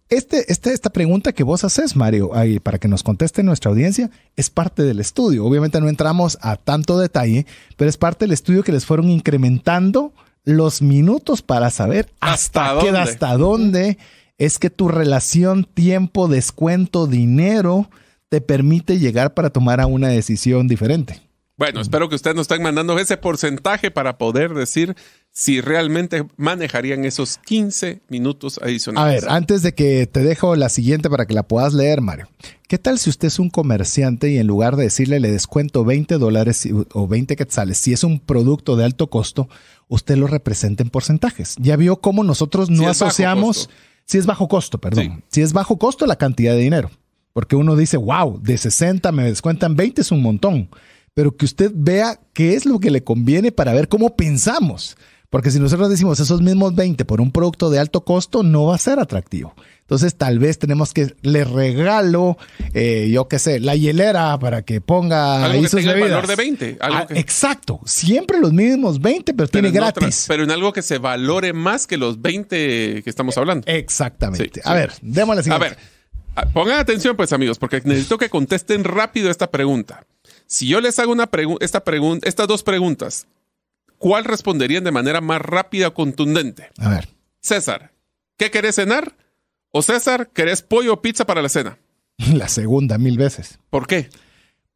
Este, este, esta pregunta que vos haces, Mario, ahí, para que nos conteste nuestra audiencia, es parte del estudio. Obviamente no entramos a tanto detalle, pero es parte del estudio que les fueron incrementando los minutos para saber hasta, qué, dónde? hasta dónde es que tu relación tiempo, descuento, dinero te permite llegar para tomar una decisión diferente. Bueno, espero que ustedes nos estén mandando ese porcentaje para poder decir si realmente manejarían esos 15 minutos adicionales. A ver, antes de que te dejo la siguiente para que la puedas leer, Mario. ¿Qué tal si usted es un comerciante y en lugar de decirle le descuento 20 dólares o 20 quetzales, si es un producto de alto costo, usted lo representa en porcentajes? Ya vio cómo nosotros no asociamos, si es bajo costo, perdón, si es bajo costo la cantidad de dinero, porque uno dice, wow, de 60 me descuentan 20 es un montón, pero que usted vea qué es lo que le conviene para ver cómo pensamos. Porque si nosotros decimos esos mismos 20 por un producto de alto costo, no va a ser atractivo. Entonces, tal vez tenemos que le regalo, eh, yo qué sé, la hielera para que ponga algo que tenga valor de 20. Ah, exacto. Siempre los mismos 20, pero, tiene gratis. pero en algo que se valore más que los 20 que estamos hablando. Exactamente. a ver, démosle siguiente. A ver, pongan atención, pues, amigos, porque necesito que contesten rápido esta pregunta. Si yo les hago una esta pregunta, estas dos preguntas ¿cuál responderían de manera más rápida o contundente? A ver. César, ¿qué querés cenar? ¿O César, querés pollo o pizza para la cena? La segunda, mil veces. ¿Por qué?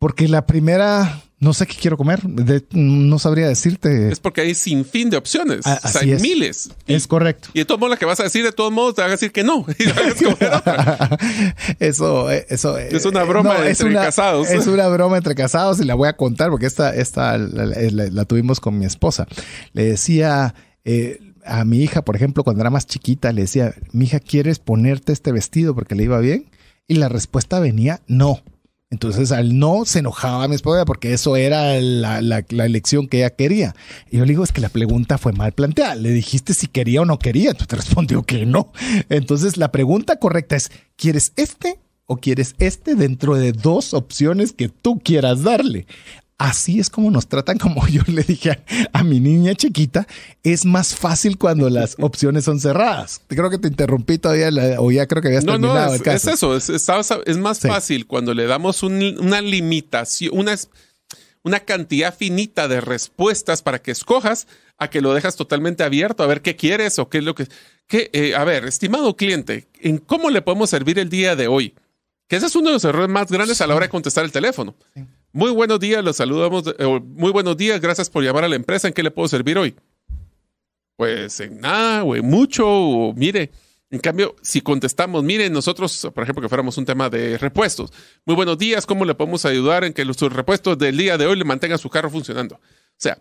Porque la primera, no sé qué quiero comer, no sabría decirte. Es porque hay sin fin de opciones, hay miles. es correcto. Y de todos modos, la que vas a decir, de todos modos, te van a decir que no. eso, eh, eso eh, es una eh, broma entre casados. Es una broma entre casados y la voy a contar porque esta, esta la, tuvimos con mi esposa. Le decía, a mi hija, por ejemplo, cuando era más chiquita, le decía, mi hija, ¿quieres ponerte este vestido porque le iba bien? Y la respuesta venía, no. Entonces al no se enojaba mi esposa porque eso era la, la, elección que ella quería. Y yo le digo, es que la pregunta fue mal planteada. Le dijiste si quería o no quería. Tú te respondió que no. Entonces la pregunta correcta es, ¿quieres este o quieres este dentro de dos opciones que tú quieras darle? así es como nos tratan, como yo le dije a, mi niña chiquita, es más fácil cuando las opciones son cerradas. Creo que te interrumpí todavía, o ya creo que habías terminado no, el caso. Es eso, es, más fácil cuando le damos una limitación, una, una cantidad finita de respuestas para que escojas, a que lo dejas totalmente abierto, a ver qué quieres o qué es lo que... Eh, a ver, estimado cliente, ¿en cómo le podemos servir el día de hoy? Que ese es uno de los errores más grandes a la hora de contestar el teléfono. Muy buenos días, los saludamos. Eh, muy buenos días, gracias por llamar a la empresa. ¿En qué le puedo servir hoy? Pues en nada, o en mucho, o mire. En cambio, si contestamos, mire, nosotros, por ejemplo, que fuéramos un tema de repuestos. Muy buenos días, ¿cómo le podemos ayudar en que los repuestos del día de hoy le mantengan su carro funcionando? O sea,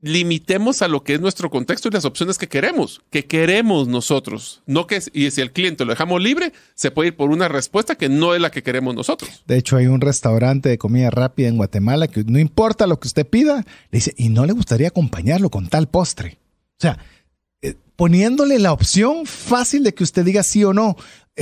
limitemos a lo que es nuestro contexto y las opciones que queremos, que queremos nosotros. No que y si el cliente lo dejamos libre, se puede ir por una respuesta que no es la que queremos nosotros. De hecho, hay un restaurante de comida rápida en Guatemala que no importa lo que usted pida, le dice, "Y no le gustaría acompañarlo con tal postre." O sea, eh, poniéndole la opción fácil de que usted diga sí o no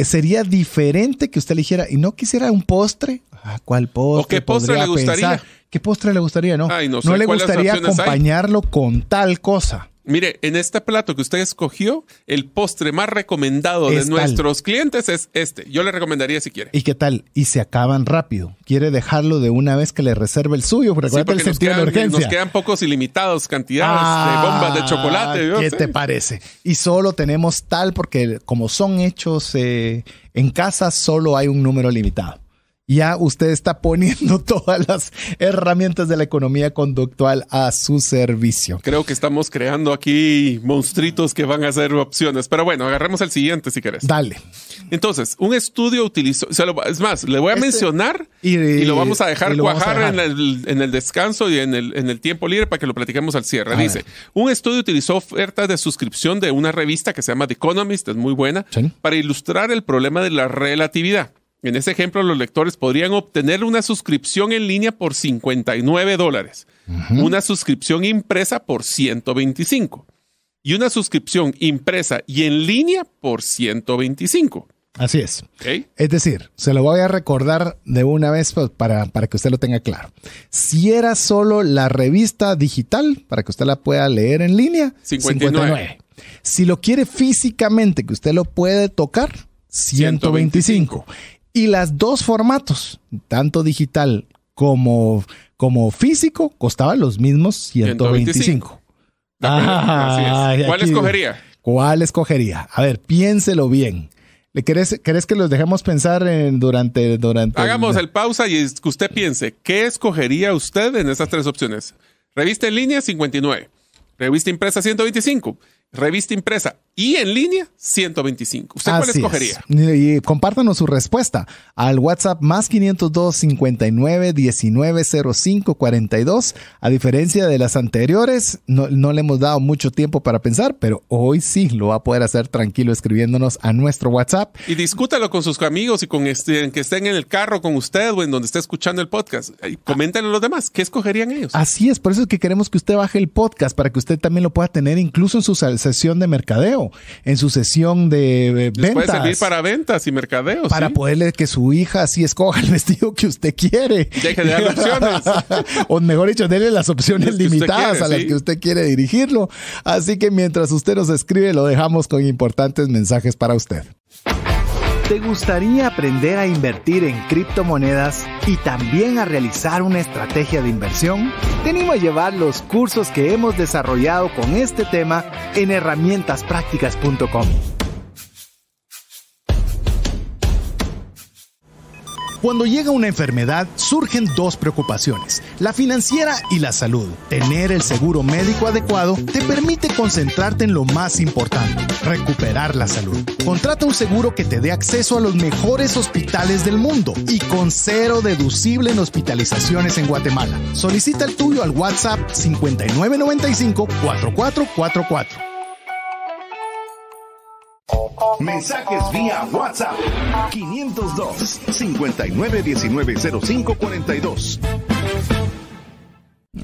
sería diferente que usted eligiera y no quisiera un postre. a ah, ¿Cuál postre? qué postre le gustaría? ¿Qué postre le gustaría? No, no, le gustaría acompañarlo con tal cosa. Mire, en este plato que usted escogió, el postre más recomendado de nuestros clientes es este. Yo le recomendaría si quiere. ¿Y qué tal? Y se acaban rápido. Quiere dejarlo de una vez que le reserve el suyo. porque el Nos quedan pocos ilimitados cantidades de ah, bombas de chocolate. ¿Qué te parece? Y solo tenemos tal porque como son hechos eh, en casa, solo hay un número limitado ya usted está poniendo todas las herramientas de la economía conductual a su servicio. Creo que estamos creando aquí monstruitos que van a ser opciones. Pero bueno, agarremos el siguiente si querés. Dale. Entonces, un estudio utilizó, es más, le voy a este, mencionar y, lo vamos a dejar cuajar En, el, descanso y en el, tiempo libre para que lo platiquemos al cierre. Dice, un estudio utilizó ofertas de suscripción de una revista que se llama The Economist, es muy buena, para ilustrar el problema de la relatividad. En ese ejemplo, los lectores podrían obtener una suscripción en línea por 59 dólares, una suscripción impresa por 125 y una suscripción impresa y en línea por 125. Así es. Es decir, se lo voy a recordar de una vez pues, para, para que usted lo tenga claro. Si era solo la revista digital, para que usted la pueda leer en línea, 59. Si lo quiere físicamente, que usted lo puede tocar, 125. Y las dos formatos, tanto digital como, como físico, costaban los mismos 125. Ah, ¿Cuál escogería? ¿Cuál escogería? A ver, piénselo bien. ¿Le querés, que los dejemos pensar durante, durante... Hagamos el pausa y que usted piense, ¿qué escogería usted en esas tres opciones? Revista en línea 59, revista impresa 125, revista impresa y en línea 125. ¿Usted cuál escogería? Y compártanos su respuesta al WhatsApp más 502 59 19 05 42. A diferencia de las anteriores, no, le hemos dado mucho tiempo para pensar, pero hoy sí lo va a poder hacer tranquilo escribiéndonos a nuestro WhatsApp. Y discútalo con sus amigos y con este, que estén en el carro con usted o en donde esté escuchando el podcast. Eh, coméntenle a los demás, ¿qué escogerían ellos? Así es, por eso es que queremos que usted baje el podcast para que usted también lo pueda tener incluso en su sesión de mercadeo en su sesión de ventas. Puede servir para ventas y mercadeos. Para poderle que su hija así escoja el vestido que usted quiere. o mejor dicho, déle las opciones limitadas a las que usted quiere dirigirlo. Así que mientras usted nos escribe, lo dejamos con importantes mensajes para usted. ¿Te gustaría aprender a invertir en criptomonedas y también a realizar una estrategia de inversión? Tenemos a llevar los cursos que hemos desarrollado con este tema en herramientasprácticas.com. Cuando llega una enfermedad surgen dos preocupaciones, la financiera y la salud. Tener el seguro médico adecuado te permite concentrarte en lo más importante, recuperar la salud. Contrata un seguro que te dé acceso a los mejores hospitales del mundo y con cero deducible en hospitalizaciones en Guatemala. Solicita el tuyo al WhatsApp 5995 4444. Mensajes vía WhatsApp 502 59190542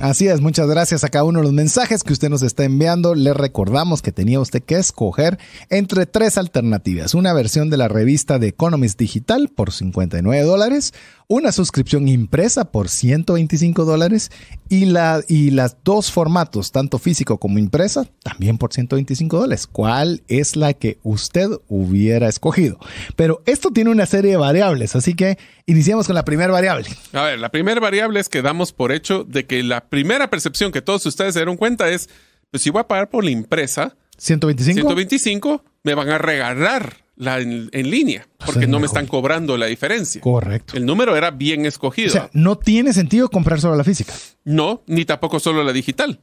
Así es, muchas gracias a cada uno de los mensajes que usted nos está enviando. Le recordamos que tenía usted que escoger entre tres alternativas. Una versión de la revista de Economist Digital por 59 dólares, una suscripción impresa por 125 dólares y, la, y las dos formatos, tanto físico como impresa, también por 125 dólares. ¿Cuál es la que usted hubiera escogido? Pero esto tiene una serie de variables, así que iniciamos con la primera variable. A ver, la primera variable es que damos por hecho de que la la primera percepción que todos ustedes se dieron cuenta es, pues si voy a pagar por la empresa 125. 125, me van a regalar la en, línea, ah, porque no me están cobrando la diferencia. Correcto. El número era bien escogido. O sea, no tiene sentido comprar solo la física. No, ni tampoco solo la digital.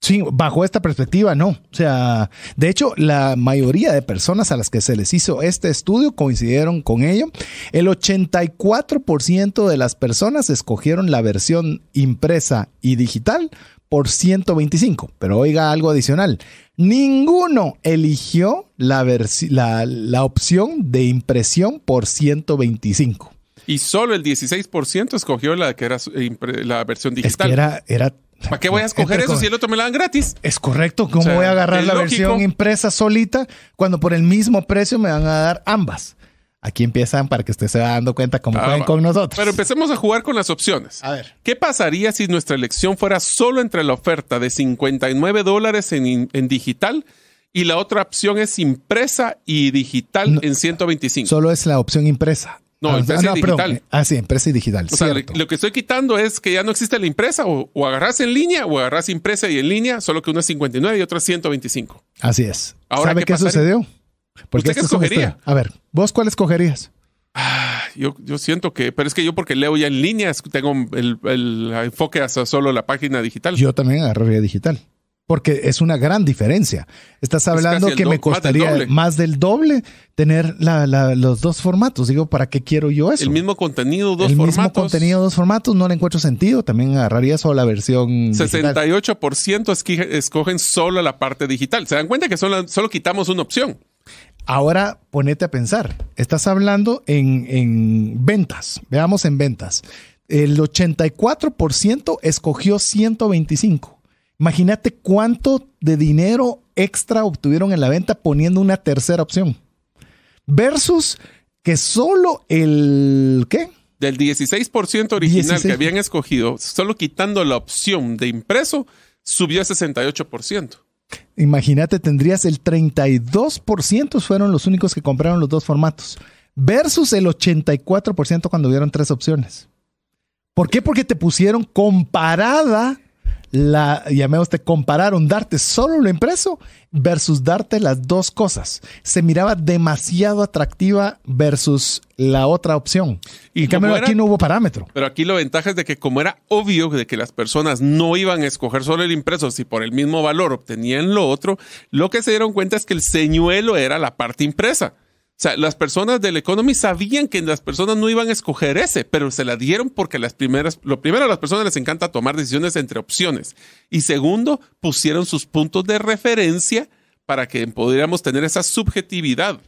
Sí, bajo esta perspectiva, no. O sea, de hecho, la mayoría de personas a las que se les hizo este estudio coincidieron con ello. El 84% de las personas escogieron la versión impresa y digital por 125. Pero oiga algo adicional. Ninguno eligió la, opción de impresión por 125. Y solo el 16% escogió la que era la versión digital. Es era, era ¿Para qué voy a escoger eso si el otro me lo dan gratis? Es correcto. ¿Cómo voy a agarrar la versión impresa solita cuando por el mismo precio me van a dar ambas? Aquí empiezan para que usted se vaya dando cuenta cómo ah, juegan con nosotros. Pero empecemos a jugar con las opciones. A ver. ¿Qué pasaría si nuestra elección fuera solo entre la oferta de 59 dólares en, digital y la otra opción es impresa y digital en 125? Solo es la opción impresa. No, ah, empresa ah, digital. ah, sí, empresa digital. O sea, lo que estoy quitando es que ya no existe la empresa o, o, agarras en línea o agarras impresa y en línea, solo que una es 59 y otra es 125. Así es. Ahora, ¿Sabe qué, sucedió? Porque ¿Usted qué escogería? A ver, ¿vos cuál escogerías? Ah, yo, siento que, pero es que yo porque leo ya en línea tengo el, enfoque hasta solo la página digital. Yo también agarraría digital porque es una gran diferencia. Estás hablando que me costaría más del, doble tener los dos formatos. Digo, ¿para qué quiero yo eso? El mismo contenido, dos formatos. El mismo contenido, dos formatos, no le encuentro sentido. También agarraría solo la versión. 68% escogen solo la parte digital. ¿Se dan cuenta que solo, quitamos una opción? Ahora ponete a pensar. Estás hablando en, en ventas. Veamos en ventas. El 84% escogió 125 Imagínate cuánto de dinero extra obtuvieron en la venta poniendo una tercera opción. Versus que solo el ¿qué? Del 16% original que habían escogido, solo quitando la opción de impreso, subió a 68%. Imagínate, tendrías el 32% fueron los únicos que compraron los dos formatos, versus el 84% cuando vieron tres opciones. ¿Por qué? Porque te pusieron comparada la, llamemos, te compararon darte solo lo impreso versus darte las dos cosas. Se miraba demasiado atractiva versus la otra opción. Y cambio, aquí no hubo parámetro. Pero aquí la ventaja es de que como era obvio de que las personas no iban a escoger solo el impreso, si por el mismo valor obtenían lo otro, lo que se dieron cuenta es que el señuelo era la parte impresa. O sea, las personas del Economy sabían que las personas no iban a escoger ese, pero se la dieron porque las primeras, lo primero, a las personas les encanta tomar decisiones entre opciones. Y segundo, pusieron sus puntos de referencia para que pudiéramos tener esa subjetividad.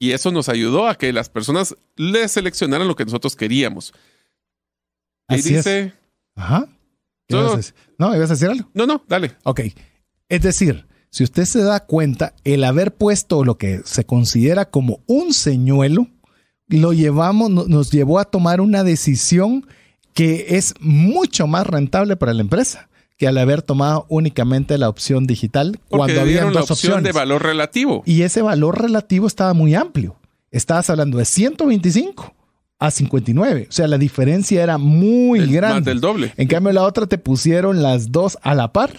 Y eso nos ayudó a que las personas les seleccionaran lo que nosotros queríamos. Así Es. Ajá. No, no, ibas a decir algo. No, no, dale. Ok. Es decir, si usted se da cuenta, el haber puesto lo que se considera como un señuelo, lo llevamos, nos llevó a tomar una decisión que es mucho más rentable para la empresa que al haber tomado únicamente la opción digital cuando había dos opción opciones. de valor relativo. Y ese valor relativo estaba muy amplio. Estabas hablando de 125 a 59. O sea, la diferencia era muy grande. del doble. En cambio, la otra te pusieron las dos a la par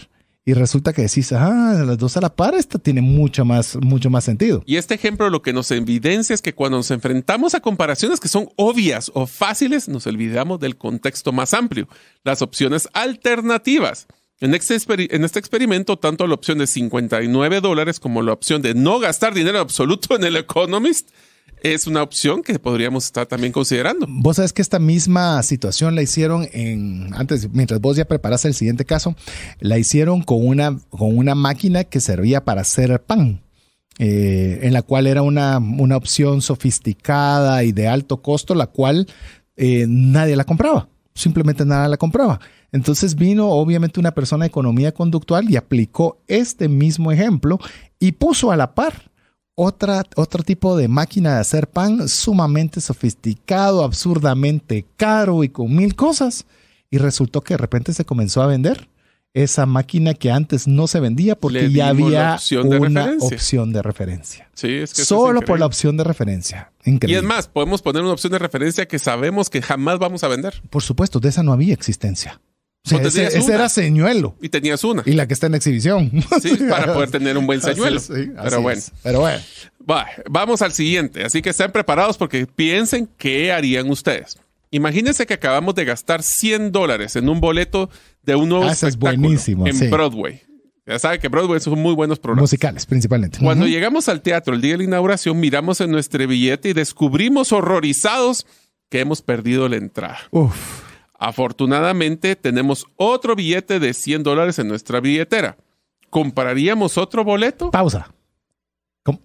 y resulta que decís, ah, las dos a la par, esta tiene mucho más, mucho más sentido. Y este ejemplo lo que nos evidencia es que cuando nos enfrentamos a comparaciones que son obvias o fáciles, nos olvidamos del contexto más amplio, las opciones alternativas. En este en este experimento, tanto la opción de 59 dólares como la opción de no gastar dinero absoluto en el Economist es una opción que podríamos estar también considerando. Vos sabés que esta misma situación la hicieron en, antes, mientras vos ya preparas el siguiente caso, la hicieron con una, con una máquina que servía para hacer pan. Eh, en la cual era una, opción sofisticada y de alto costo, la cual eh, nadie la compraba, simplemente nada la compraba. Entonces vino obviamente una persona de economía conductual y aplicó este mismo ejemplo y puso a la par otra, otro tipo de máquina de hacer pan sumamente sofisticado, absurdamente caro y con mil cosas. Y resultó que de repente se comenzó a vender esa máquina que antes no se vendía porque ya había opción una opción de referencia. Solo por la opción de referencia. Y es más, podemos poner una opción de referencia que sabemos que jamás vamos a vender. Por supuesto, de esa no había existencia ese, era señuelo. Y tenías una. Y la que está en exhibición. Sí, para poder tener un buen señuelo. pero, bueno. pero bueno. vamos al siguiente. Así que estén preparados porque piensen qué harían ustedes. Imagínense que acabamos de gastar 100 dólares en un boleto de un nuevo ah, en Broadway. Ya saben que Broadway son muy buenos programas. Musicales, principalmente. Cuando llegamos al teatro el día de la inauguración, miramos en nuestro billete y descubrimos horrorizados que hemos perdido la entrada. Uf. Afortunadamente tenemos otro billete de 100 dólares en nuestra billetera. ¿Compraríamos otro boleto? Pausa.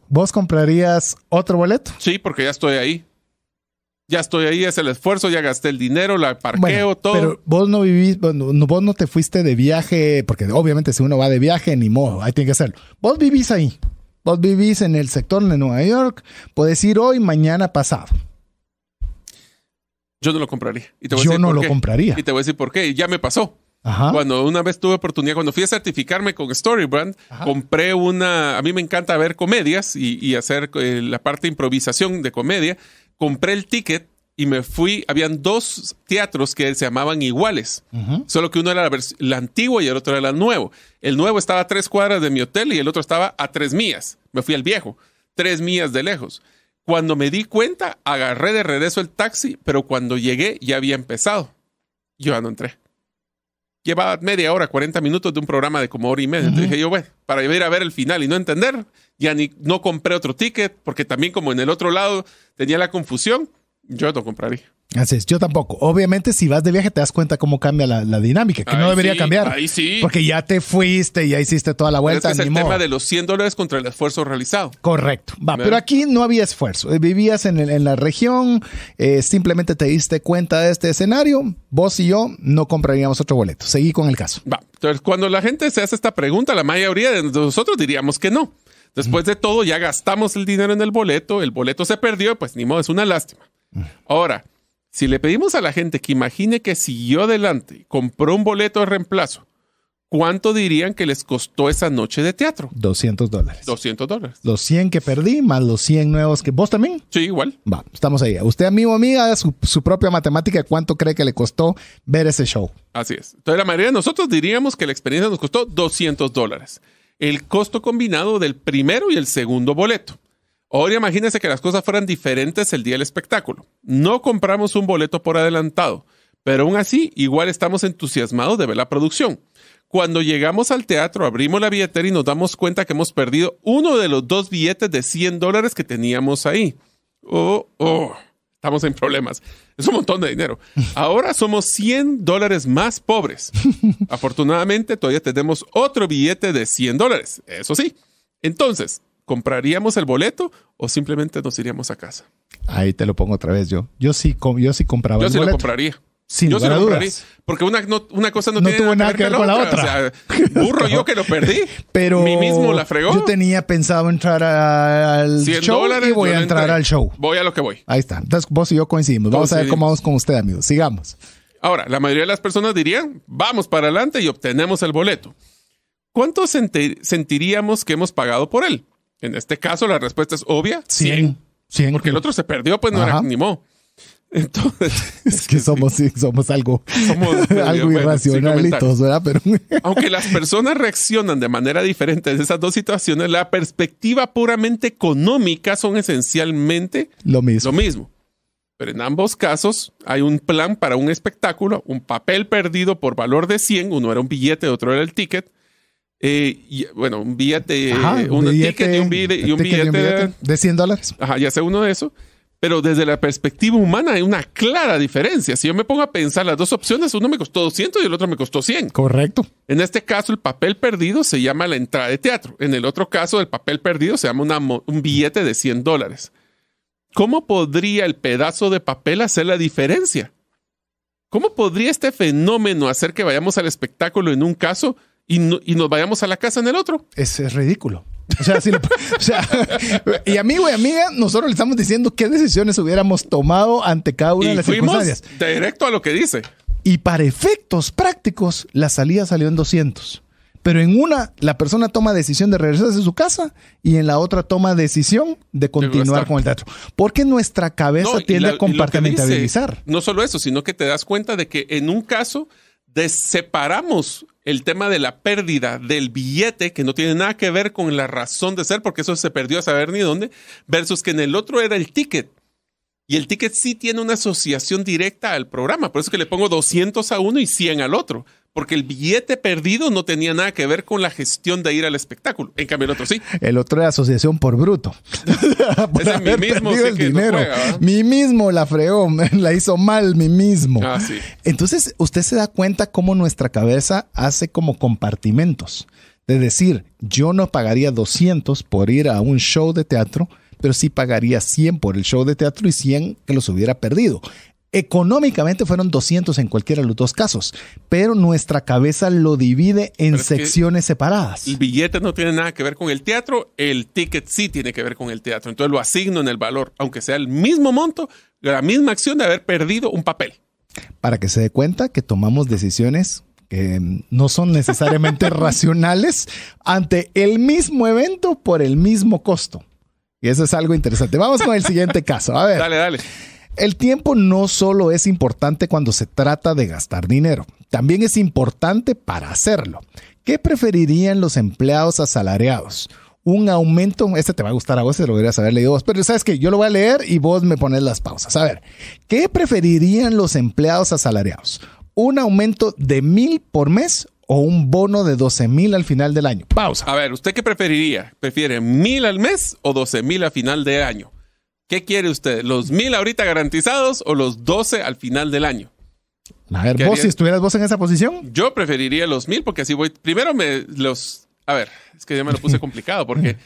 ¿Vos comprarías otro boleto? Sí, porque ya estoy ahí. Ya estoy ahí, es el esfuerzo, ya gasté el dinero, la parqueo, todo. Pero vos no vivís, vos no te fuiste de viaje, porque obviamente si uno va de viaje, ni modo, ahí tiene que hacerlo. Vos vivís ahí. Vos vivís en el sector de Nueva York, Puedes ir hoy, mañana, pasado. Yo no lo compraría. Y yo no lo compraría. Y te voy a decir por qué. ya me pasó. Cuando una vez tuve oportunidad, cuando fui a certificarme con Storybrand, compré una. A mí me encanta ver comedias y, hacer eh, la parte de improvisación de comedia. Compré el ticket y me fui. Habían dos teatros que se llamaban iguales, solo que uno era la, antigua y el otro era el nuevo. El nuevo estaba a tres cuadras de mi hotel y el otro estaba a tres mías Me fui al viejo, tres mías de lejos. Cuando me di cuenta, agarré de regreso el taxi, pero cuando llegué ya había empezado. Yo ya no entré. Llevaba media hora, 40 minutos de un programa de como hora y media. Entonces dije yo, bueno, para ir a ver el final y no entender, ya ni no compré otro ticket, porque también como en el otro lado tenía la confusión, yo no compraría. Así es, yo tampoco. Obviamente, si vas de viaje, te das cuenta cómo cambia la, dinámica, que no debería cambiar. Ahí sí. Porque ya te fuiste, ya hiciste toda la vuelta. es el tema de los 100 dólares contra el esfuerzo realizado. Correcto. Va, pero aquí no había esfuerzo. Eh, vivías en, la región, eh, simplemente te diste cuenta de este escenario. Vos y yo no compraríamos otro boleto. Seguí con el caso. Va. Entonces, cuando la gente se hace esta pregunta, la mayoría de nosotros diríamos que no. Después de todo, ya gastamos el dinero en el boleto, el boleto se perdió, pues ni modo, es una lástima. Mm. Ahora, si le pedimos a la gente que imagine que siguió adelante, compró un boleto de reemplazo, ¿cuánto dirían que les costó esa noche de teatro? 200 dólares. 200 dólares. Los 100 que perdí más los 100 nuevos que... ¿Vos también? Sí, igual. Va, estamos ahí. Usted, amigo, amiga, su, su propia matemática, ¿cuánto cree que le costó ver ese show? Así es. Entonces, la mayoría de nosotros diríamos que la experiencia nos costó 200 dólares. El costo combinado del primero y el segundo boleto. Ahora imagínense que las cosas fueran diferentes el día del espectáculo. No compramos un boleto por adelantado, pero aún así igual estamos entusiasmados de ver la producción. Cuando llegamos al teatro, abrimos la billetera y nos damos cuenta que hemos perdido uno de los dos billetes de 100 dólares que teníamos ahí. Oh, oh, estamos en problemas. Es un montón de dinero. Ahora somos 100 dólares más pobres. Afortunadamente, todavía tenemos otro billete de 100 dólares. Eso sí. Entonces, ¿Compraríamos el boleto o simplemente nos iríamos a casa? Ahí te lo pongo otra vez yo. Yo sí, yo compraba el boleto. Yo sí lo compraría. yo lo compraría. Porque una, cosa no, tiene nada que ver, con la otra. O sea, burro yo que lo perdí. Pero mi mismo la fregó. Yo tenía pensado entrar al show y voy a entrar al show. Voy a lo que voy. Ahí está. Entonces vos y yo coincidimos. Vamos a ver cómo vamos con usted, amigos. Sigamos. Ahora, la mayoría de las personas dirían, vamos para adelante y obtenemos el boleto. ¿Cuánto sentiríamos que hemos pagado por él? En este caso, la respuesta es obvia: 100. 100. Porque el otro se perdió, pues no era ni Entonces. Es que somos, somos algo, somos, Aunque las personas reaccionan de manera diferente en esas dos situaciones, la perspectiva puramente económica son esencialmente lo mismo. Lo mismo. Pero en ambos casos hay un plan para un espectáculo, un papel perdido por valor de 100, uno era un billete, otro era el ticket, eh, bueno, un billete, eh, un, ticket y un billete, de 100 dólares. Ajá, ya sé uno de eso Pero desde la perspectiva humana hay una clara diferencia. Si yo me pongo a pensar las dos opciones, uno me costó 200 y el otro me costó 100. Correcto. En este caso, el papel perdido se llama la entrada de teatro. En el otro caso, el papel perdido se llama un billete de 100 dólares. ¿Cómo podría el pedazo de papel hacer la diferencia? ¿Cómo podría este fenómeno hacer que vayamos al espectáculo en un caso y, y nos vayamos a la casa en el otro. Es, ridículo. O sea, o sea, y amigo y amiga, nosotros le estamos diciendo qué decisiones hubiéramos tomado ante cada una de las fuimos circunstancias. Directo a lo que dice. Y para efectos prácticos, la salida salió en 200. Pero en una, la persona toma decisión de regresarse a su casa y en la otra toma decisión de continuar con el teatro. Porque nuestra cabeza tiende a compartimentabilizar. no solo eso, sino que te das cuenta de que en un caso separamos el tema de la pérdida del billete, que no tiene nada que ver con la razón de ser, porque eso se perdió a saber ni dónde, versus que en el otro era el ticket. Y el ticket sí tiene una asociación directa al programa, por eso que le pongo 200 a uno y 100 al otro porque el billete perdido no tenía nada que ver con la gestión de ir al espectáculo. En cambio, el otro sí. El otro era asociación por bruto. por Ese mi mismo perdido el dinero. mi mismo la freó, la hizo mal mi mismo. Ah, Entonces, usted se da cuenta cómo nuestra cabeza hace como compartimentos. De decir, yo no pagaría 200 por ir a un show de teatro, pero sí pagaría 100 por el show de teatro y 100 que los hubiera perdido. Económicamente fueron 200 en cualquiera de los dos casos, pero nuestra cabeza lo divide en secciones separadas. El billete no tiene nada que ver con el teatro, el ticket sí tiene que ver con el teatro. Entonces lo asigno en el valor, aunque sea el mismo monto, la misma acción de haber perdido un papel. Para que se dé cuenta que tomamos decisiones que no son necesariamente racionales ante el mismo evento por el mismo costo. Y eso es algo interesante. Vamos con el siguiente caso. A ver. Dale, dale. El tiempo no solo es importante cuando se trata de gastar dinero, también es importante para hacerlo. ¿Qué preferirían los empleados asalariados? Un aumento, este te va a gustar a vos, se lo deberías haber leído vos, pero sabes que yo lo voy a leer y vos me pones las pausas. A ver, ¿qué preferirían los empleados asalariados? ¿Un aumento de mil por mes o un bono de 12 mil al final del año? Pausa. A ver, ¿usted qué preferiría? ¿Prefiere mil al mes o doce mil al final de año? ¿Qué quiere usted? ¿Los mil ahorita garantizados o los doce al final del año? A ver, vos, si estuvieras vos en esa posición. Yo preferiría los mil porque así voy. Primero me los. A ver, es que ya me lo puse complicado porque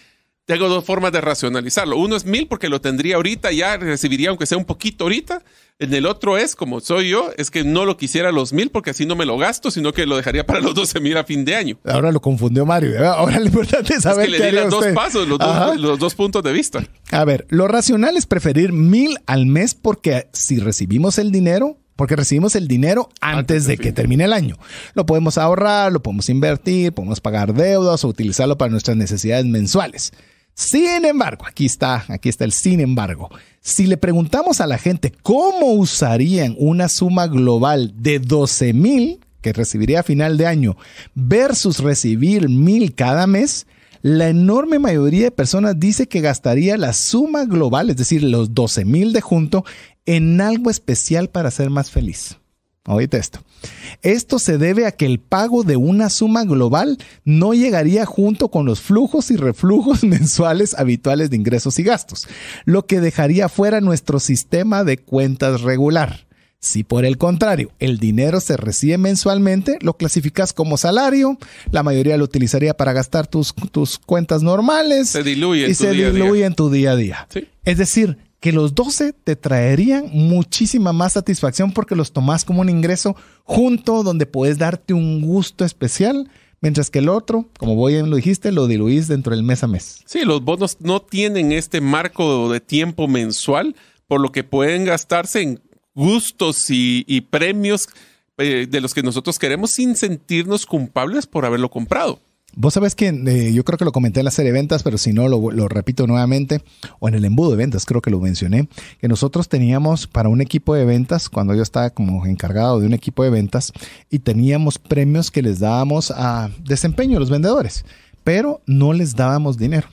tengo dos formas de racionalizarlo. Uno es mil porque lo tendría ahorita, ya recibiría aunque sea un poquito ahorita. En el otro es, como soy yo, es que no lo quisiera los mil porque así no me lo gasto, sino que lo dejaría para los 12 mil a fin de año. Ahora lo confundió Mario. Ahora lo importante es saber. que le los dos pasos, los dos, puntos de vista. A ver, lo racional es preferir mil al mes porque si recibimos el dinero, porque recibimos el dinero antes, de que termine el año. Lo podemos ahorrar, lo podemos invertir, podemos pagar deudas o utilizarlo para nuestras necesidades mensuales. Sin embargo, aquí está, aquí está el sin embargo. Si le preguntamos a la gente cómo usarían una suma global de 12 mil que recibiría a final de año versus recibir mil cada mes, la enorme mayoría de personas dice que gastaría la suma global, es decir, los 12 mil de junto, en algo especial para ser más feliz. Ahorita esto. Esto se debe a que el pago de una suma global no llegaría junto con los flujos y reflujos mensuales habituales de ingresos y gastos, lo que dejaría fuera nuestro sistema de cuentas regular. Si por el contrario el dinero se recibe mensualmente, lo clasificas como salario, la mayoría lo utilizaría para gastar tus, tus cuentas normales. y se diluye en tu día a día. Es decir, que los 12 te traerían muchísima más satisfacción porque los tomás como un ingreso junto donde puedes darte un gusto especial. Mientras que el otro, como voy ya lo dijiste, lo diluís dentro del mes a mes. Sí, los bonos no tienen este marco de tiempo mensual, por lo que pueden gastarse en gustos y, premios eh, de los que nosotros queremos sin sentirnos culpables por haberlo comprado. Vos sabés que eh, yo creo que lo comenté en la serie de ventas, pero si no, lo, lo, repito nuevamente, o en el embudo de ventas, creo que lo mencioné, que nosotros teníamos para un equipo de ventas, cuando yo estaba como encargado de un equipo de ventas, y teníamos premios que les dábamos a desempeño a los vendedores, pero no les dábamos dinero.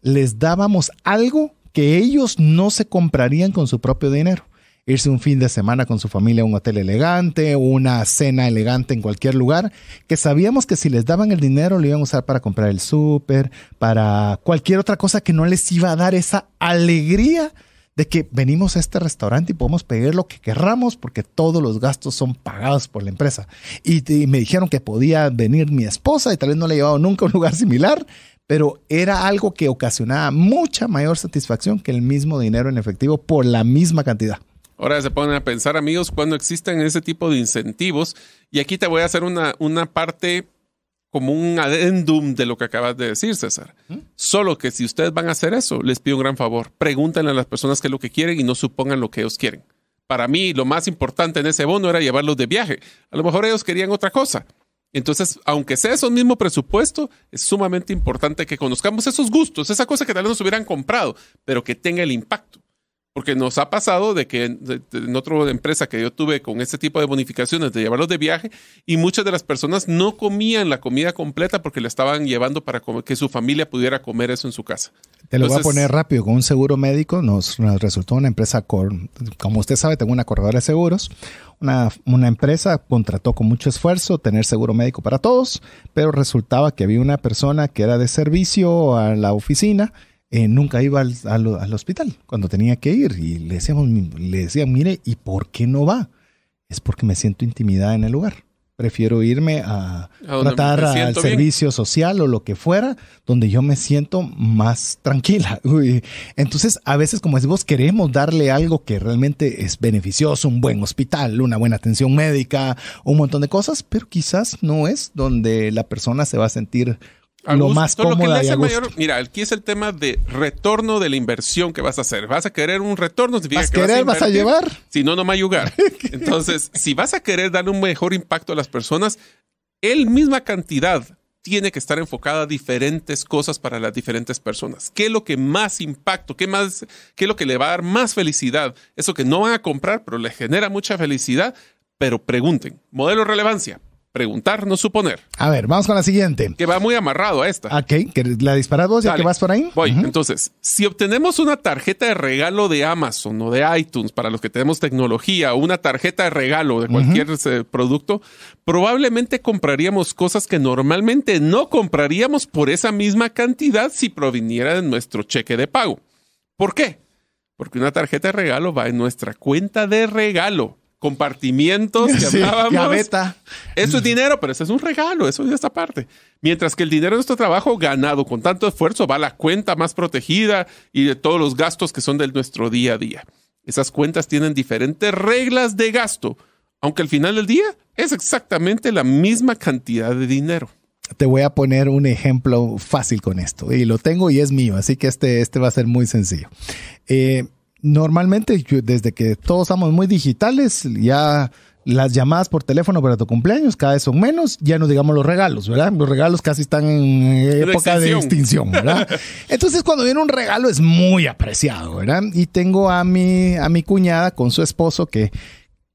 Les dábamos algo que ellos no se comprarían con su propio dinero irse un fin de semana con su familia a un hotel elegante, una cena elegante en cualquier lugar, que sabíamos que si les daban el dinero lo iban a usar para comprar el súper, para cualquier otra cosa que no les iba a dar esa alegría de que venimos a este restaurante y podemos pedir lo que querramos porque todos los gastos son pagados por la empresa. Y, me dijeron que podía venir mi esposa y tal vez no le he llevado nunca a un lugar similar, pero era algo que ocasionaba mucha mayor satisfacción que el mismo dinero en efectivo por la misma cantidad. Ahora se ponen a pensar, amigos, cuando existen ese tipo de incentivos. Y aquí te voy a hacer una, una parte como un adendum de lo que acabas de decir, César. ¿Mm? Solo que si ustedes van a hacer eso, les pido un gran favor. Pregúntenle a las personas qué es lo que quieren y no supongan lo que ellos quieren. Para mí, lo más importante en ese bono era llevarlos de viaje. A lo mejor ellos querían otra cosa. Entonces, aunque sea el mismo presupuesto, es sumamente importante que conozcamos esos gustos, esa cosa que tal vez nos hubieran comprado, pero que tenga el impacto. Porque nos ha pasado de que en otra empresa que yo tuve con este tipo de bonificaciones de llevarlos de viaje y muchas de las personas no comían la comida completa porque la estaban llevando para que su familia pudiera comer eso en su casa. Te lo voy a poner rápido. Con un seguro médico nos, resultó una empresa, con, como usted sabe, tengo una corredora de seguros. Una, una, empresa contrató con mucho esfuerzo tener seguro médico para todos, pero resultaba que había una persona que era de servicio a la oficina eh, nunca iba al, hospital cuando tenía que ir y le decíamos, le decían, mire, ¿y por qué no va? Es porque me siento intimidada en el lugar. Prefiero irme a, tratar al servicio social o lo que fuera, donde yo me siento más tranquila. Entonces, a veces, como decimos, queremos darle algo que realmente es beneficioso, un buen hospital, una buena atención médica, un montón de cosas, pero quizás no es donde la persona se va a sentir lo más cómoda Mira, aquí es el tema de retorno de la inversión que vas a hacer. Vas a querer un retorno, ¿Vas a querer, vas a, llevar. Si no, no me Entonces, si vas a querer darle un mejor impacto a las personas, el misma cantidad tiene que estar enfocada a diferentes cosas para las diferentes personas. ¿Qué es lo que más impacto? ¿Qué, más, qué es lo que le va a dar más felicidad? Eso que no van a comprar, pero le genera mucha felicidad. Pero pregunten, modelo relevancia, preguntar, no suponer. A ver, vamos con la siguiente. Que va muy amarrado a esta. Ok, que la disparas vos ya que vas por ahí. Voy, entonces, si obtenemos una tarjeta de regalo de Amazon o de iTunes para los que tenemos tecnología una tarjeta de regalo de cualquier eh, producto, probablemente compraríamos cosas que normalmente no compraríamos por esa misma cantidad si proviniera de nuestro cheque de pago. ¿Por qué? Porque una tarjeta de regalo va en nuestra cuenta de regalo compartimientos que Eso es dinero, pero eso es un regalo, eso es esta parte. Mientras que el dinero de nuestro trabajo ganado con tanto esfuerzo va a la cuenta más protegida y de todos los gastos que son de nuestro día a día. Esas cuentas tienen diferentes reglas de gasto, aunque al final del día es exactamente la misma cantidad de dinero. Te voy a poner un ejemplo fácil con esto y lo tengo y es mío, así que este, este va a ser muy sencillo. Eh, normalmente desde que todos somos muy digitales, ya las llamadas por teléfono para tu cumpleaños cada vez son menos, ya no digamos los regalos, ¿verdad? Los regalos casi están en época de extinción, ¿verdad? Entonces cuando viene un regalo es muy apreciado, ¿verdad? Y tengo a mi, a mi cuñada con su esposo que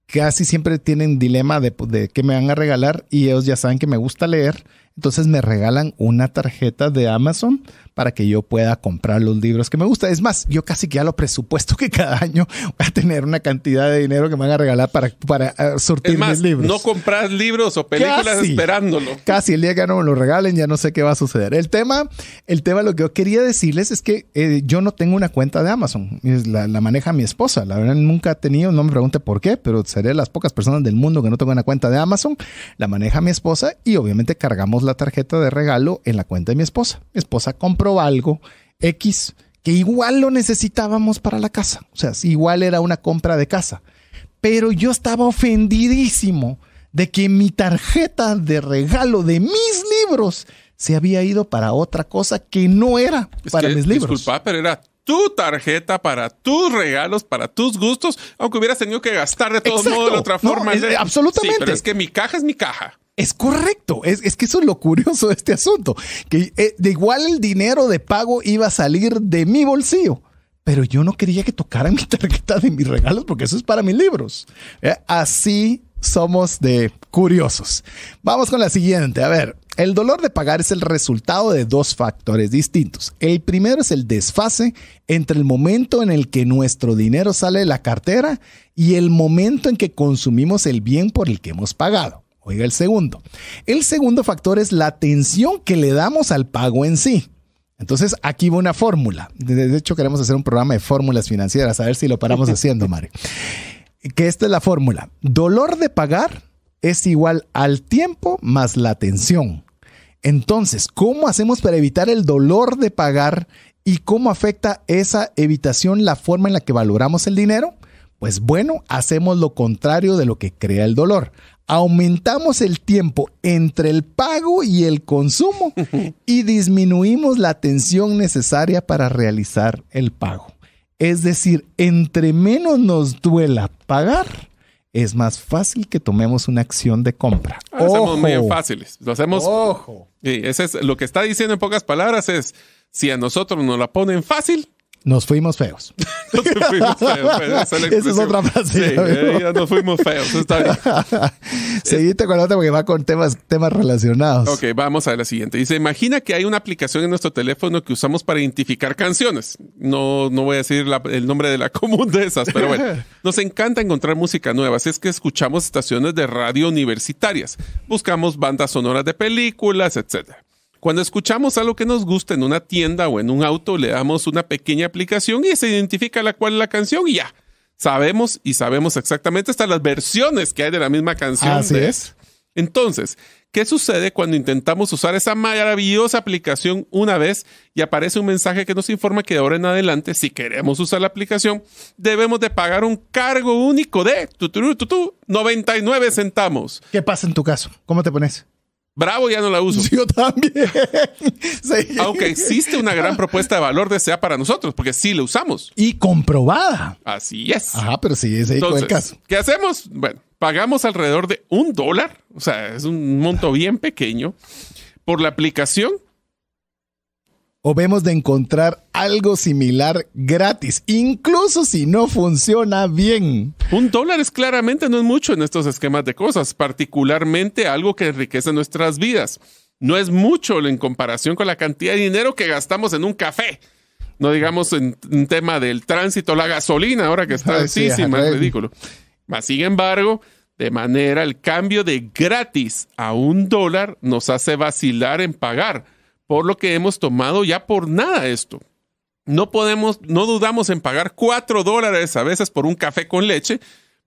casi siempre tienen dilema de, de qué me van a regalar y ellos ya saben que me gusta leer, entonces me regalan una tarjeta de Amazon para que yo pueda comprar los libros que me gusta. Es más, yo casi que ya lo presupuesto que cada año voy a tener una cantidad de dinero que me van a regalar para, para eh, más, libros. No compras libros o películas esperándolo. Casi el día que no me lo regalen, ya no sé qué va a suceder. El tema, el tema, lo que yo quería decirles es que eh, yo no tengo una cuenta de Amazon. La, maneja mi esposa. La verdad, nunca he tenido, no me pregunte por qué, pero seré de las pocas personas del mundo que no tengo una cuenta de Amazon. La maneja mi esposa y obviamente cargamos la tarjeta de regalo en la cuenta de mi esposa. esposa compra algo X que igual lo necesitábamos para la casa. O sea, igual era una compra de casa. Pero yo estaba ofendidísimo de que mi tarjeta de regalo de mis libros se había ido para otra cosa que no era para mis libros. Disculpa, pero era tu tarjeta para tus regalos, para tus gustos, aunque hubieras tenido que gastar de todos modos de otra forma. absolutamente. es que mi caja es mi caja. Es correcto, es, que eso es lo curioso de este asunto, que eh, de igual el dinero de pago iba a salir de mi bolsillo, pero yo no quería que tocaran mi tarjeta de mis regalos porque eso es para mis libros. Eh, así somos de curiosos. Vamos con la siguiente, a ver. El dolor de pagar es el resultado de dos factores distintos. El primero es el desfase entre el momento en el que nuestro dinero sale de la cartera y el momento en que consumimos el bien por el que hemos pagado. Oiga el segundo. El segundo factor es la atención que le damos al pago en sí. Entonces, aquí va una fórmula. De hecho, queremos hacer un programa de fórmulas financieras, a ver si lo paramos haciendo, Mario. Que esta es la fórmula. Dolor de pagar es igual al tiempo más la atención. Entonces, ¿cómo hacemos para evitar el dolor de pagar y cómo afecta esa evitación la forma en la que valoramos el dinero? Pues bueno, hacemos lo contrario de lo que crea el dolor aumentamos el tiempo entre el pago y el consumo y disminuimos la tensión necesaria para realizar el pago. Es decir, entre menos nos duela pagar, es más fácil que tomemos una acción de compra. Lo hacemos muy fáciles. Lo hacemos. Ojo. es, lo que está diciendo en pocas palabras es: si a nosotros nos la ponen fácil, nos fuimos feos. nos Esa es, otra frase. Sí, eh, nos fuimos feos. Está bien. Seguiste con otra porque va con temas, temas relacionados. Ok, vamos a la siguiente. Dice, imagina que hay una aplicación en nuestro teléfono que usamos para identificar canciones. No, no voy a decir el nombre de la común de esas, pero bueno. Nos encanta encontrar música nueva. Así es que escuchamos estaciones de radio universitarias. Buscamos bandas sonoras de películas, etcétera. Cuando escuchamos algo que nos gusta en una tienda o en un auto, le damos una pequeña aplicación y se identifica la cual es la canción y ya. Sabemos y sabemos exactamente hasta las versiones que hay de la misma canción. Así es. Entonces, ¿qué sucede cuando intentamos usar esa maravillosa aplicación una vez y aparece un mensaje que nos informa que de ahora en adelante, si queremos usar la aplicación, debemos de pagar un cargo único de tu, 99 centavos? ¿Qué pasa en tu caso? ¿Cómo te pones? Bravo ya no la uso. Yo también. Aunque existe una gran propuesta de valor sea para nosotros, porque sí la usamos. Y comprobada. Así es. Ajá, pero sí, es el caso. ¿Qué hacemos? Bueno, pagamos alrededor de un dólar, o sea, es un monto bien pequeño, por la aplicación o vemos de encontrar algo similar gratis, incluso si no funciona bien. Un dólar es claramente no es mucho en estos esquemas de cosas, particularmente algo que enriquece nuestras vidas. No es mucho en comparación con la cantidad de dinero que gastamos en un café. No digamos en un tema del tránsito, la gasolina, ahora que está es ridículo. Mas, sin embargo, de manera el cambio de gratis a un dólar nos hace vacilar en pagar por lo que hemos tomado ya por nada esto. No podemos, no dudamos en pagar cuatro dólares a veces por un café con leche,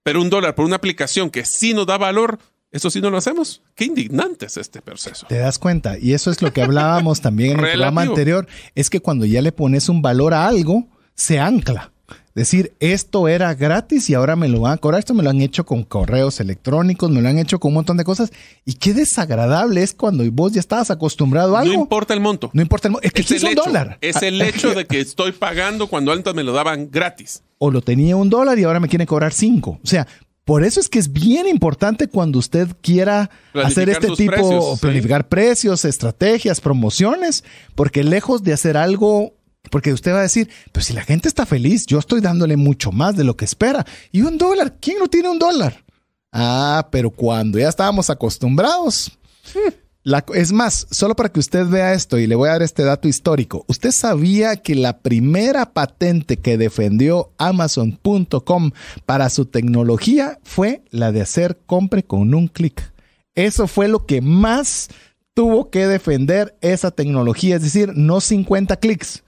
pero un dólar por una aplicación que sí nos da valor, eso sí no lo hacemos. Qué indignante es este proceso. Te das cuenta, y eso es lo que hablábamos también en el programa anterior, es que cuando ya le pones un valor a algo, se ancla decir esto era gratis y ahora me lo van a cobrar. Esto me lo han hecho con correos electrónicos, me lo han hecho con un montón de cosas. Y qué desagradable es cuando vos ya estabas acostumbrado a algo. No importa el monto. No importa el monto. Es que el hecho. dólar. Es el ah, hecho de que estoy pagando cuando antes me lo daban gratis. O lo tenía un dólar y ahora me quieren cobrar cinco. O sea, por eso es que es bien importante cuando usted quiera hacer este tipo, de planificar precios, estrategias, promociones, porque lejos de hacer algo porque usted va a decir, pero pues si la gente está feliz, yo estoy dándole mucho más de lo que espera. Y un dólar, ¿quién no tiene un dólar? Ah, pero cuando ya estábamos acostumbrados. Hmm. es más, solo para que usted vea esto y le voy a dar este dato histórico. ¿Usted sabía que la primera patente que defendió Amazon.com para su tecnología fue la de hacer compre con un clic? Eso fue lo que más tuvo que defender esa tecnología, es decir, no 50 clics,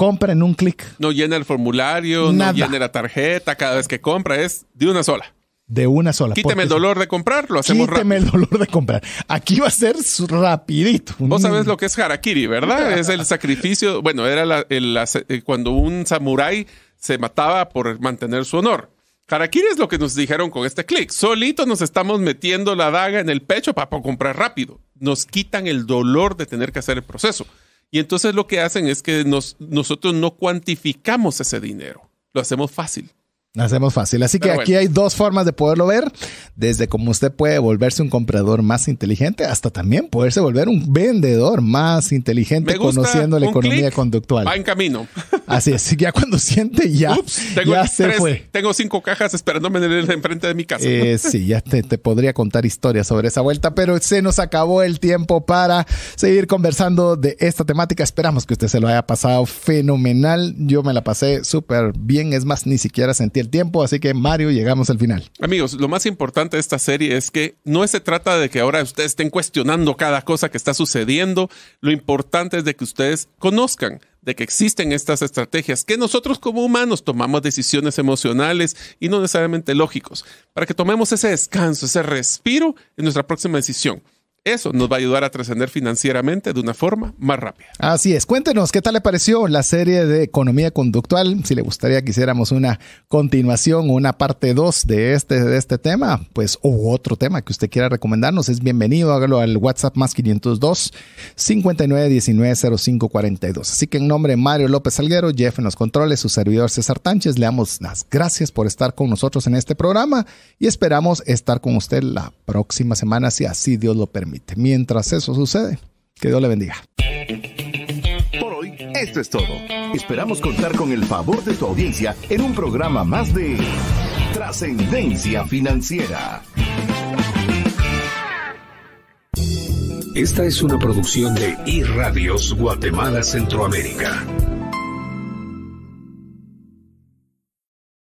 compra en un clic. No llena el formulario, no llena la tarjeta cada vez que compra, es de una sola. De una sola. Quíteme el dolor de comprar, lo hacemos rápido. Quíteme el dolor de comprar. Aquí va a ser rapidito. Vos mm. sabés lo que es harakiri, ¿verdad? es el sacrificio, bueno, era eh, cuando un samurái se mataba por mantener su honor. Harakiri es lo que nos dijeron con este clic. Solito nos estamos metiendo la daga en el pecho para comprar rápido. Nos quitan el dolor de tener que hacer el proceso. Y entonces lo que hacen es que nosotros no cuantificamos ese dinero, lo hacemos fácil. Hacemos fácil. Así que aquí hay dos formas de poderlo ver. Desde cómo usted puede volverse un comprador más inteligente hasta también poderse volver un vendedor más inteligente conociendo la economía conductual. Va en camino. Así es. Ya cuando siente ya, tengo se fue. Tengo cinco cajas esperándome enfrente de mi casa. Eh, sí, ya te, te podría contar historias sobre esa vuelta, pero se nos acabó el tiempo para seguir conversando de esta temática. Esperamos que usted se lo haya pasado fenomenal. Yo me la pasé súper bien. Es más, ni siquiera sentí el tiempo, así que Mario, llegamos al final. Amigos, lo más importante de esta serie es que no se trata de que ahora ustedes estén cuestionando cada cosa que está sucediendo, lo importante es de que ustedes conozcan de que existen estas estrategias, que nosotros como humanos tomamos decisiones emocionales y no necesariamente lógicos, para que tomemos ese descanso, ese respiro en nuestra próxima decisión. Eso nos va a ayudar a trascender financieramente de una forma más rápida. Así es. Cuéntenos qué tal le pareció la serie de economía conductual. Si le gustaría que hiciéramos una continuación una parte 2 de este, de este tema, pues o otro tema que usted quiera recomendarnos, es bienvenido. Hágalo al WhatsApp más 502 5919 0542. Así que en nombre de Mario López Salguero, Jeff en los controles, su servidor César Tánchez, le damos las gracias por estar con nosotros en este programa y esperamos estar con usted la próxima semana, si así Dios lo permite. Mientras eso sucede, que Dios le bendiga. Por hoy, esto es todo. Esperamos contar con el favor de tu audiencia en un programa más de Trascendencia Financiera. Esta es una producción de iRadios Guatemala Centroamérica.